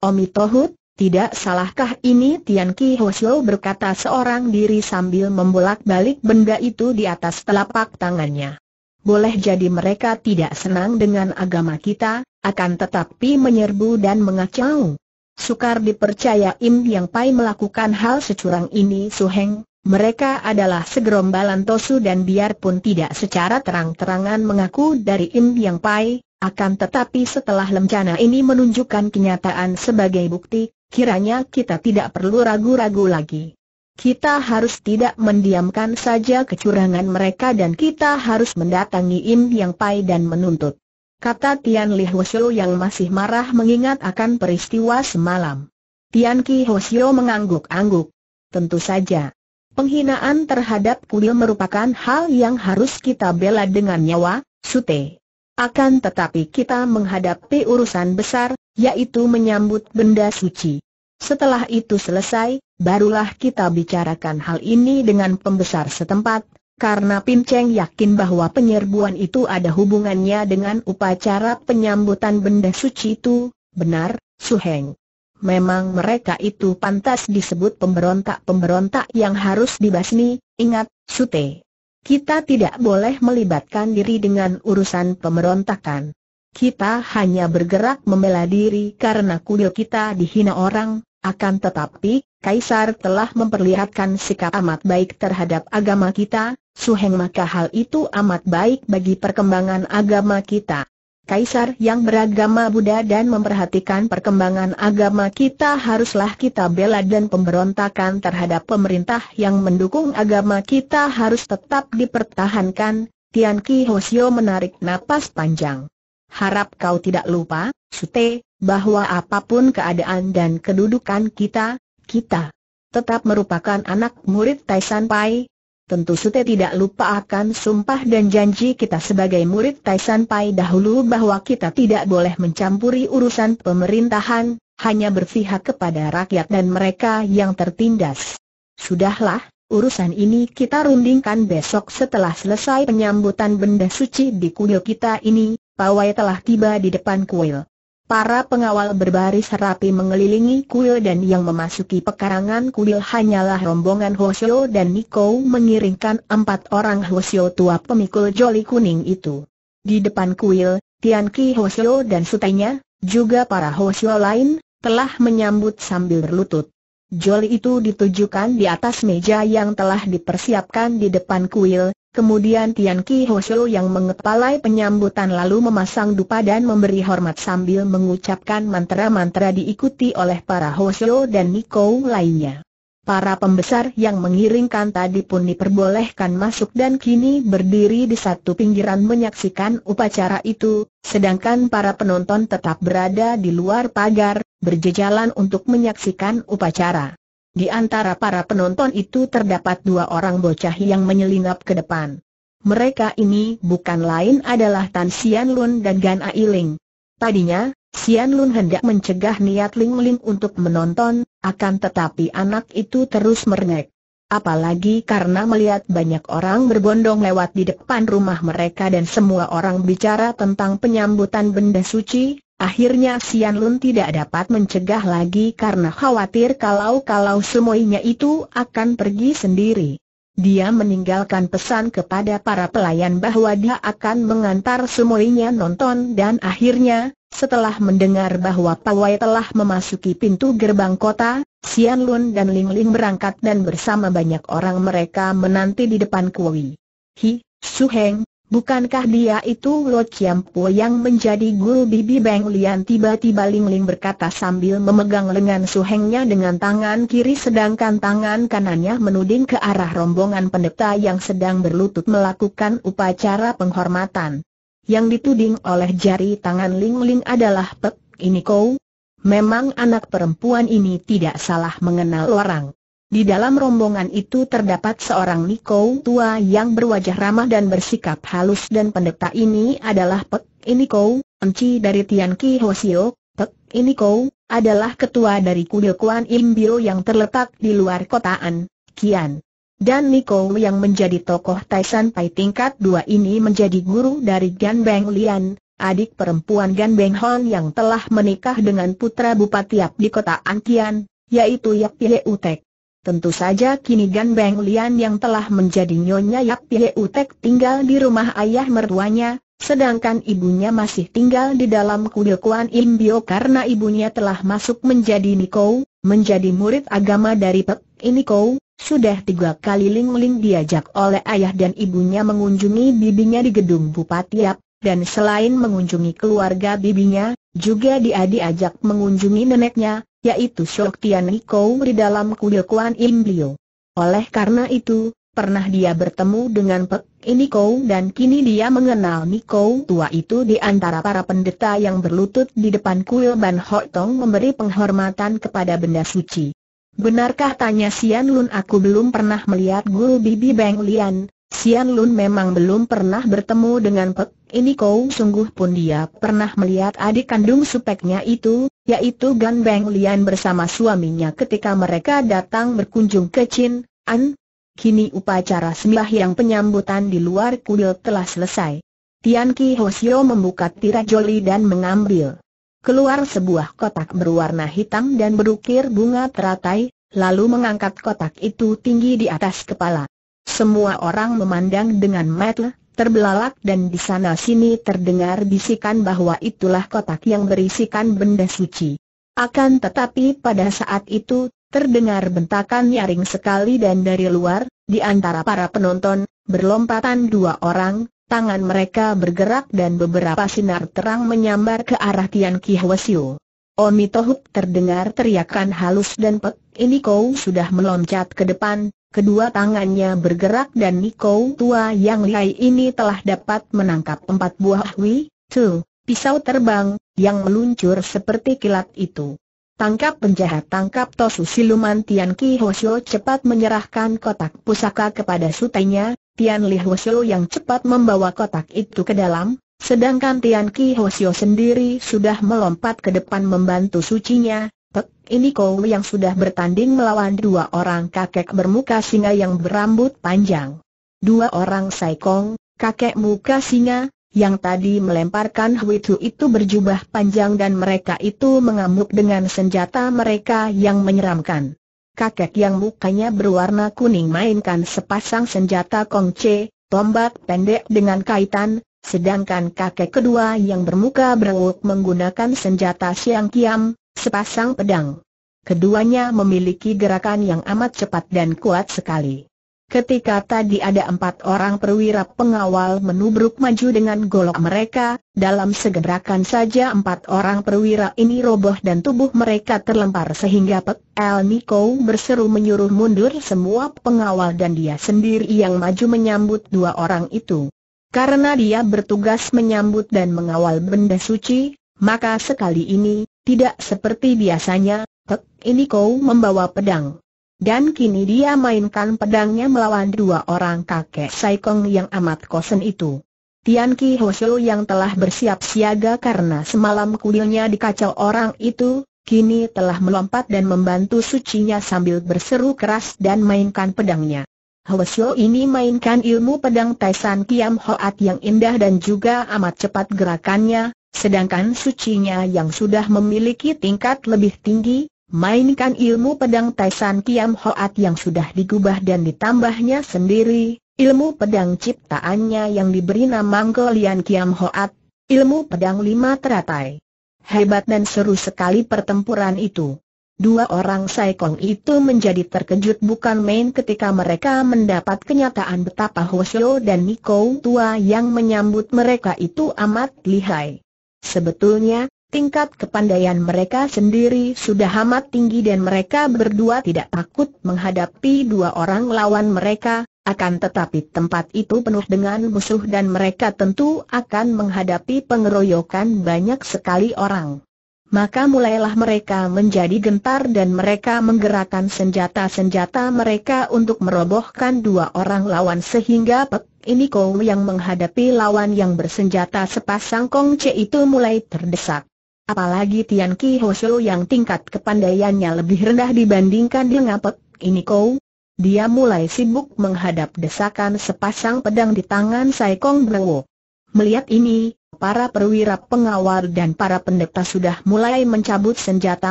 Omi Tohut, tidak salahkah ini Tian Ki Hoshio berkata seorang diri sambil membolak-balik benda itu di atas telapak tangannya. Boleh jadi mereka tidak senang dengan agama kita, akan tetapi menyerbu dan mengacau. Sukar dipercaya Im Yang Pai melakukan hal securang ini Su Heng, mereka adalah segerombalan Tosu dan biarpun tidak secara terang-terangan mengaku dari Im Yang Pai, akan tetapi setelah lencana ini menunjukkan kenyataan sebagai bukti, kiranya kita tidak perlu ragu-ragu lagi. Kita harus tidak mendiamkan saja kecurangan mereka dan kita harus mendatangi Im Yang Pai dan menuntut. Kata Tian Li Hosio yang masih marah mengingat akan peristiwa semalam. Tian Ki Hosio mengangguk-angguk. Tentu saja. Penghinaan terhadap kuil merupakan hal yang harus kita bela dengan nyawa, Sute. Akan tetapi kita menghadapi urusan besar, yaitu menyambut benda suci. Setelah itu selesai, barulah kita bicarakan hal ini dengan pembesar setempat, karena Pin Cheng yakin bahwa penyerbuan itu ada hubungannya dengan upacara penyambutan benda suci itu, benar, Su Heng. Memang mereka itu pantas disebut pemberontak-pemberontak yang harus dibasmi, ingat, Sute. Kita tidak boleh melibatkan diri dengan urusan pemberontakan. Kita hanya bergerak membela diri karena kuil kita dihina orang, akan tetapi, Kaisar telah memperlihatkan sikap amat baik terhadap agama kita, Suheng maka hal itu amat baik bagi perkembangan agama kita. Kaisar yang beragama Buddha dan memperhatikan perkembangan agama kita haruslah kita bela dan pemberontakan terhadap pemerintah yang mendukung agama kita harus tetap dipertahankan, Tian Ki Hosio menarik napas panjang. Harap kau tidak lupa, Sute, bahwa apapun keadaan dan kedudukan kita, kita tetap merupakan anak murid Taisan Pai. Tentu Sute tidak lupa akan sumpah dan janji kita sebagai murid Taisan Pai dahulu bahwa kita tidak boleh mencampuri urusan pemerintahan, hanya berpihak kepada rakyat dan mereka yang tertindas. Sudahlah, urusan ini kita rundingkan besok setelah selesai penyambutan benda suci di kuil kita ini, pawai telah tiba di depan kuil. Para pengawal berbaris rapi mengelilingi kuil dan yang memasuki pekarangan kuil hanyalah rombongan Hoshio dan Niko mengiringkan empat orang Hoshio tua pemikul joli kuning itu. Di depan kuil, Tian Ki Hoshio dan sutenya, juga para Hoshio lain, telah menyambut sambil berlutut. Joli itu ditujukan di atas meja yang telah dipersiapkan di depan kuil, Kemudian Tian Ki Hoshu yang mengepalai penyambutan lalu memasang dupa dan memberi hormat sambil mengucapkan mantra-mantra diikuti oleh para Hoshu dan Niko lainnya. Para pembesar yang mengiringkan tadi pun diperbolehkan masuk dan kini berdiri di satu pinggiran menyaksikan upacara itu, sedangkan para penonton tetap berada di luar pagar, berjejalan untuk menyaksikan upacara. Di antara para penonton itu terdapat dua orang bocah yang menyelinap ke depan. Mereka ini bukan lain adalah Tan Xian Lun dan Gan Ailing. Tadinya, Xian Lun hendak mencegah niat Ling Ling untuk menonton, akan tetapi anak itu terus merengek. Apalagi karena melihat banyak orang berbondong lewat di depan rumah mereka dan semua orang bicara tentang penyambutan benda suci, Akhirnya Sian Lun tidak dapat mencegah lagi karena khawatir kalau-kalau semuanya itu akan pergi sendiri. Dia meninggalkan pesan kepada para pelayan bahwa dia akan mengantar semuanya nonton dan akhirnya, setelah mendengar bahwa pawai telah memasuki pintu gerbang kota, Sian Lun dan Ling Ling berangkat dan bersama banyak orang mereka menanti di depan Kui. Hi, Su Heng, Bukankah dia itu Lo Chiam Po yang menjadi guru Bibi Beng Lian tiba-tiba Ling Ling berkata sambil memegang lengan suhengnya dengan tangan kiri sedangkan tangan kanannya menuding ke arah rombongan pendeta yang sedang berlutut melakukan upacara penghormatan. Yang dituding oleh jari tangan Ling Ling adalah Pek, ini kau. Memang anak perempuan ini tidak salah mengenal orang. Di dalam rombongan itu terdapat seorang Niko tua yang berwajah ramah dan bersikap halus dan pendeta ini adalah Pek Niko, enci dari Tian Ki Hosio. Pek Niko adalah ketua dari kuil Kuan Imbio yang terletak di luar kotaan, Kian. Dan Niko yang menjadi tokoh Taisan Pai tingkat dua ini menjadi guru dari Gan Beng Lian, adik perempuan Gan Beng Hon yang telah menikah dengan putra Bupati Yap di kota Ankian, yaitu Yap Pile Utek. Tentu saja kini Gan Beng Lian yang telah menjadi nyonya Yap Ye Utek tinggal di rumah ayah mertuanya, sedangkan ibunya masih tinggal di dalam kuil Kuan Im Bio karena ibunya telah masuk menjadi Nikou, menjadi murid agama dari Pek Nikou. Sudah tiga kali Ling Ling diajak oleh ayah dan ibunya mengunjungi bibinya di gedung Bupati Yap, dan selain mengunjungi keluarga bibinya, juga dia diajak mengunjungi neneknya, yaitu Shok Tian Niko di dalam kuil Kuan Im Liu. Oleh karena itu, pernah dia bertemu dengan Pek Niko dan kini dia mengenal Niko tua itu di antara para pendeta yang berlutut di depan kuil Ban Ho Tong memberi penghormatan kepada benda suci. Benarkah tanya Sian Lun aku belum pernah melihat Guru Bibi Beng Lian, Xian Lun memang belum pernah bertemu dengan Pek ini kau sungguh pun dia pernah melihat adik kandung supeknya itu, yaitu Gan Beng Lian bersama suaminya ketika mereka datang berkunjung ke Chin An. Kini upacara yang penyambutan di luar kuil telah selesai. Tian Ki Hosio membuka tirai joli dan mengambil keluar sebuah kotak berwarna hitam dan berukir bunga teratai, lalu mengangkat kotak itu tinggi di atas kepala. Semua orang memandang dengan mata terbelalak dan di sana sini terdengar bisikan bahwa itulah kotak yang berisikan benda suci. Akan tetapi pada saat itu, terdengar bentakan nyaring sekali dan dari luar, di antara para penonton, berlompatan dua orang, tangan mereka bergerak dan beberapa sinar terang menyambar ke arah Tian Ki Hwasyo. Omi Tohuk terdengar teriakan halus dan pek, ini kau sudah meloncat ke depan, Kedua tangannya bergerak dan Niko tua yang lihai ini telah dapat menangkap empat buah hui, tu, pisau terbang, yang meluncur seperti kilat itu. Tangkap penjahat tangkap Tosu Siluman Tian Ki cepat menyerahkan kotak pusaka kepada sutenya, Tian Li yang cepat membawa kotak itu ke dalam, sedangkan Tian Ki sendiri sudah melompat ke depan membantu sucinya, Tek, ini kau yang sudah bertanding melawan dua orang kakek bermuka singa yang berambut panjang. Dua orang saikong, kakek muka singa, yang tadi melemparkan Huitu itu berjubah panjang dan mereka itu mengamuk dengan senjata mereka yang menyeramkan. Kakek yang mukanya berwarna kuning mainkan sepasang senjata kongce, tombak pendek dengan kaitan, sedangkan kakek kedua yang bermuka berwuk menggunakan senjata siang kiam, Sepasang pedang. Keduanya memiliki gerakan yang amat cepat dan kuat sekali. Ketika tadi ada empat orang perwira pengawal menubruk maju dengan golok mereka, dalam segerakan saja empat orang perwira ini roboh dan tubuh mereka terlempar sehingga Pek El Niko berseru menyuruh mundur semua pengawal dan dia sendiri yang maju menyambut dua orang itu. Karena dia bertugas menyambut dan mengawal benda suci, maka sekali ini, tidak seperti biasanya, Pek ini kau membawa pedang. Dan kini dia mainkan pedangnya melawan dua orang kakek Saikong yang amat kosen itu. Tian Ki Hoseo yang telah bersiap siaga karena semalam kuilnya dikacau orang itu, kini telah melompat dan membantu sucinya sambil berseru keras dan mainkan pedangnya. Hwasyo ini mainkan ilmu pedang Taisan Kiam Hoat yang indah dan juga amat cepat gerakannya, Sedangkan sucinya yang sudah memiliki tingkat lebih tinggi, mainkan ilmu pedang Taisan Kiam Hoat yang sudah digubah dan ditambahnya sendiri, ilmu pedang ciptaannya yang diberi nama Golian Kiam Hoat, ilmu pedang lima teratai. Hebat dan seru sekali pertempuran itu. Dua orang Saikong itu menjadi terkejut bukan main ketika mereka mendapat kenyataan betapa Hoshio dan Niko tua yang menyambut mereka itu amat lihai. Sebetulnya, tingkat kepandaian mereka sendiri sudah amat tinggi dan mereka berdua tidak takut menghadapi dua orang lawan mereka, akan tetapi tempat itu penuh dengan musuh dan mereka tentu akan menghadapi pengeroyokan banyak sekali orang maka mulailah mereka menjadi gentar dan mereka menggerakkan senjata-senjata mereka untuk merobohkan dua orang lawan sehingga Pek ini Kou yang menghadapi lawan yang bersenjata sepasang Kong Che itu mulai terdesak. Apalagi Tian Ki Hosu yang tingkat kepandaiannya lebih rendah dibandingkan dengan Pek ini Kou, Dia mulai sibuk menghadap desakan sepasang pedang di tangan Sai Kong Brewo. Melihat ini, para perwira pengawal dan para pendeta sudah mulai mencabut senjata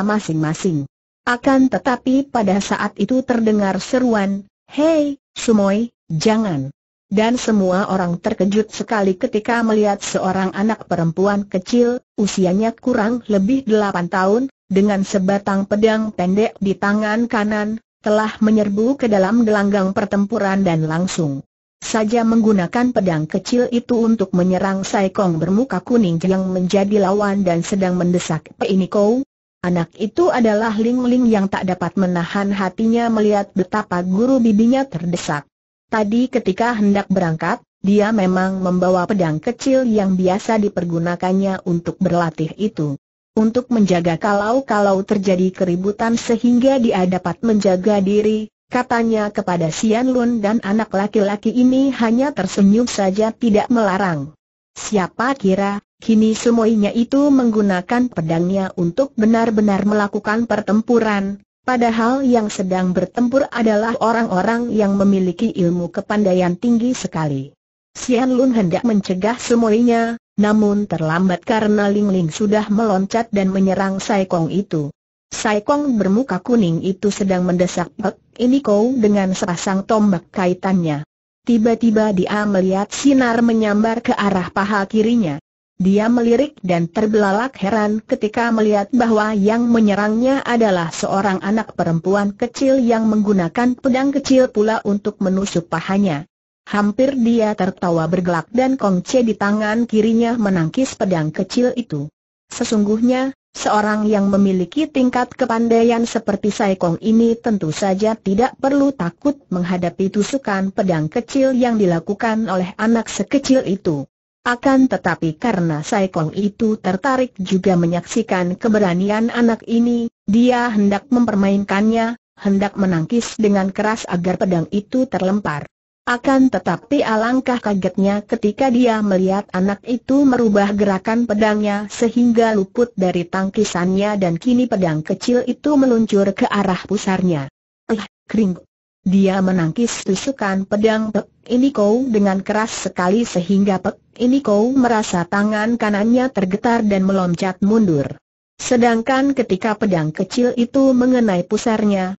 masing-masing. Akan tetapi pada saat itu terdengar seruan, Hei, Sumoy, jangan! Dan semua orang terkejut sekali ketika melihat seorang anak perempuan kecil, usianya kurang lebih 8 tahun, dengan sebatang pedang pendek di tangan kanan, telah menyerbu ke dalam gelanggang pertempuran dan langsung saja menggunakan pedang kecil itu untuk menyerang Sai Kong bermuka kuning yang menjadi lawan dan sedang mendesak Peiniko. Anak itu adalah Ling Ling yang tak dapat menahan hatinya melihat betapa guru bibinya terdesak. Tadi ketika hendak berangkat, dia memang membawa pedang kecil yang biasa dipergunakannya untuk berlatih itu untuk menjaga kalau-kalau terjadi keributan sehingga dia dapat menjaga diri, katanya kepada Sian Lun dan anak laki-laki ini hanya tersenyum saja tidak melarang. Siapa kira, kini semuanya itu menggunakan pedangnya untuk benar-benar melakukan pertempuran, padahal yang sedang bertempur adalah orang-orang yang memiliki ilmu kepandaian tinggi sekali. Sian Lun hendak mencegah semuanya, namun terlambat karena Ling Ling sudah meloncat dan menyerang Sai Kong itu. Saikong bermuka kuning itu sedang mendesak Pek ini kau dengan sepasang tombak kaitannya. Tiba-tiba dia melihat sinar menyambar ke arah paha kirinya. Dia melirik dan terbelalak heran ketika melihat bahwa yang menyerangnya adalah seorang anak perempuan kecil yang menggunakan pedang kecil pula untuk menusuk pahanya. Hampir dia tertawa bergelak dan kongce di tangan kirinya menangkis pedang kecil itu. Sesungguhnya, Seorang yang memiliki tingkat kepandaian seperti Saikong ini tentu saja tidak perlu takut menghadapi tusukan pedang kecil yang dilakukan oleh anak sekecil itu. Akan tetapi karena Saikong itu tertarik juga menyaksikan keberanian anak ini, dia hendak mempermainkannya, hendak menangkis dengan keras agar pedang itu terlempar. Akan tetapi alangkah kagetnya ketika dia melihat anak itu merubah gerakan pedangnya sehingga luput dari tangkisannya dan kini pedang kecil itu meluncur ke arah pusarnya. Eh, kering. Dia menangkis tusukan pedang Pek ini kau dengan keras sekali sehingga Pek ini kau merasa tangan kanannya tergetar dan meloncat mundur. Sedangkan ketika pedang kecil itu mengenai pusarnya,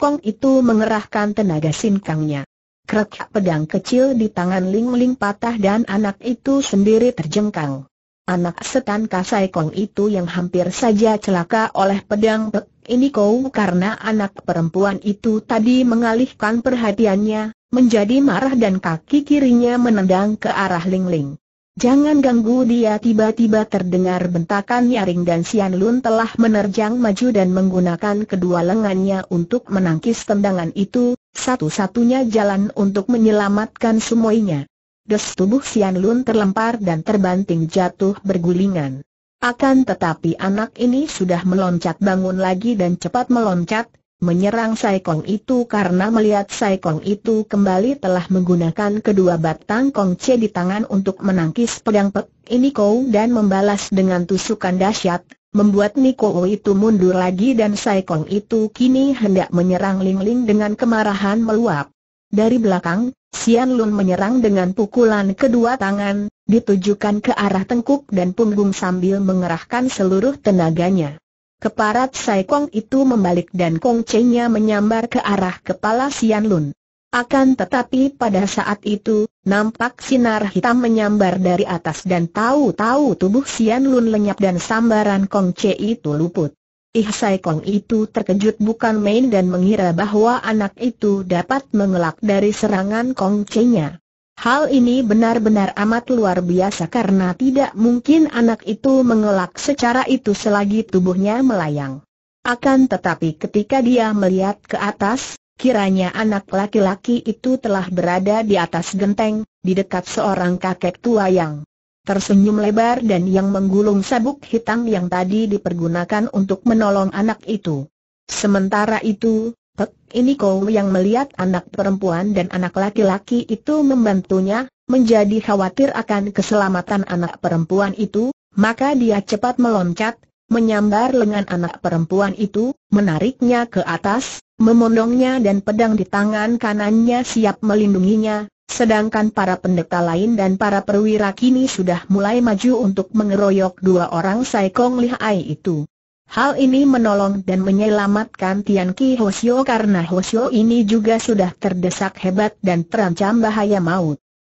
Kong itu mengerahkan tenaga sinkangnya. Krek pedang kecil di tangan Ling Ling patah dan anak itu sendiri terjengkang. Anak setan Kasai Kong itu yang hampir saja celaka oleh pedang pek ini kau karena anak perempuan itu tadi mengalihkan perhatiannya, menjadi marah dan kaki kirinya menendang ke arah Ling Ling. Jangan ganggu dia tiba-tiba terdengar bentakan nyaring dan Sian Lun telah menerjang maju dan menggunakan kedua lengannya untuk menangkis tendangan itu, satu-satunya jalan untuk menyelamatkan semuanya. Des tubuh Sian Lun terlempar dan terbanting jatuh bergulingan. Akan tetapi anak ini sudah meloncat bangun lagi dan cepat meloncat, menyerang Saikong itu karena melihat Saikong itu kembali telah menggunakan kedua batang kongce di tangan untuk menangkis pedang Pek ini Kou dan membalas dengan tusukan dahsyat, membuat Niko itu mundur lagi dan Saikong itu kini hendak menyerang Ling Ling dengan kemarahan meluap. Dari belakang, Sian Lun menyerang dengan pukulan kedua tangan, ditujukan ke arah tengkuk dan punggung sambil mengerahkan seluruh tenaganya. Keparat Sai Kong itu membalik dan Kong Chengnya menyambar ke arah kepala Sian Lun. Akan tetapi pada saat itu, nampak sinar hitam menyambar dari atas dan tahu-tahu tubuh Sian Lun lenyap dan sambaran Kong Che itu luput. Ih Sai Kong itu terkejut bukan main dan mengira bahwa anak itu dapat mengelak dari serangan Kong Chengnya. Hal ini benar-benar amat luar biasa karena tidak mungkin anak itu mengelak secara itu selagi tubuhnya melayang. Akan tetapi ketika dia melihat ke atas, kiranya anak laki-laki itu telah berada di atas genteng, di dekat seorang kakek tua yang tersenyum lebar dan yang menggulung sabuk hitam yang tadi dipergunakan untuk menolong anak itu. Sementara itu, ini kau yang melihat anak perempuan dan anak laki-laki itu membantunya, menjadi khawatir akan keselamatan anak perempuan itu, maka dia cepat meloncat, menyambar lengan anak perempuan itu, menariknya ke atas, memondongnya dan pedang di tangan kanannya siap melindunginya, sedangkan para pendeta lain dan para perwira kini sudah mulai maju untuk mengeroyok dua orang Saikong Lihai itu. Hal ini menolong dan menyelamatkan Tian Ki Hoshio karena Hoshio ini juga sudah terdesak hebat dan terancam bahaya maut.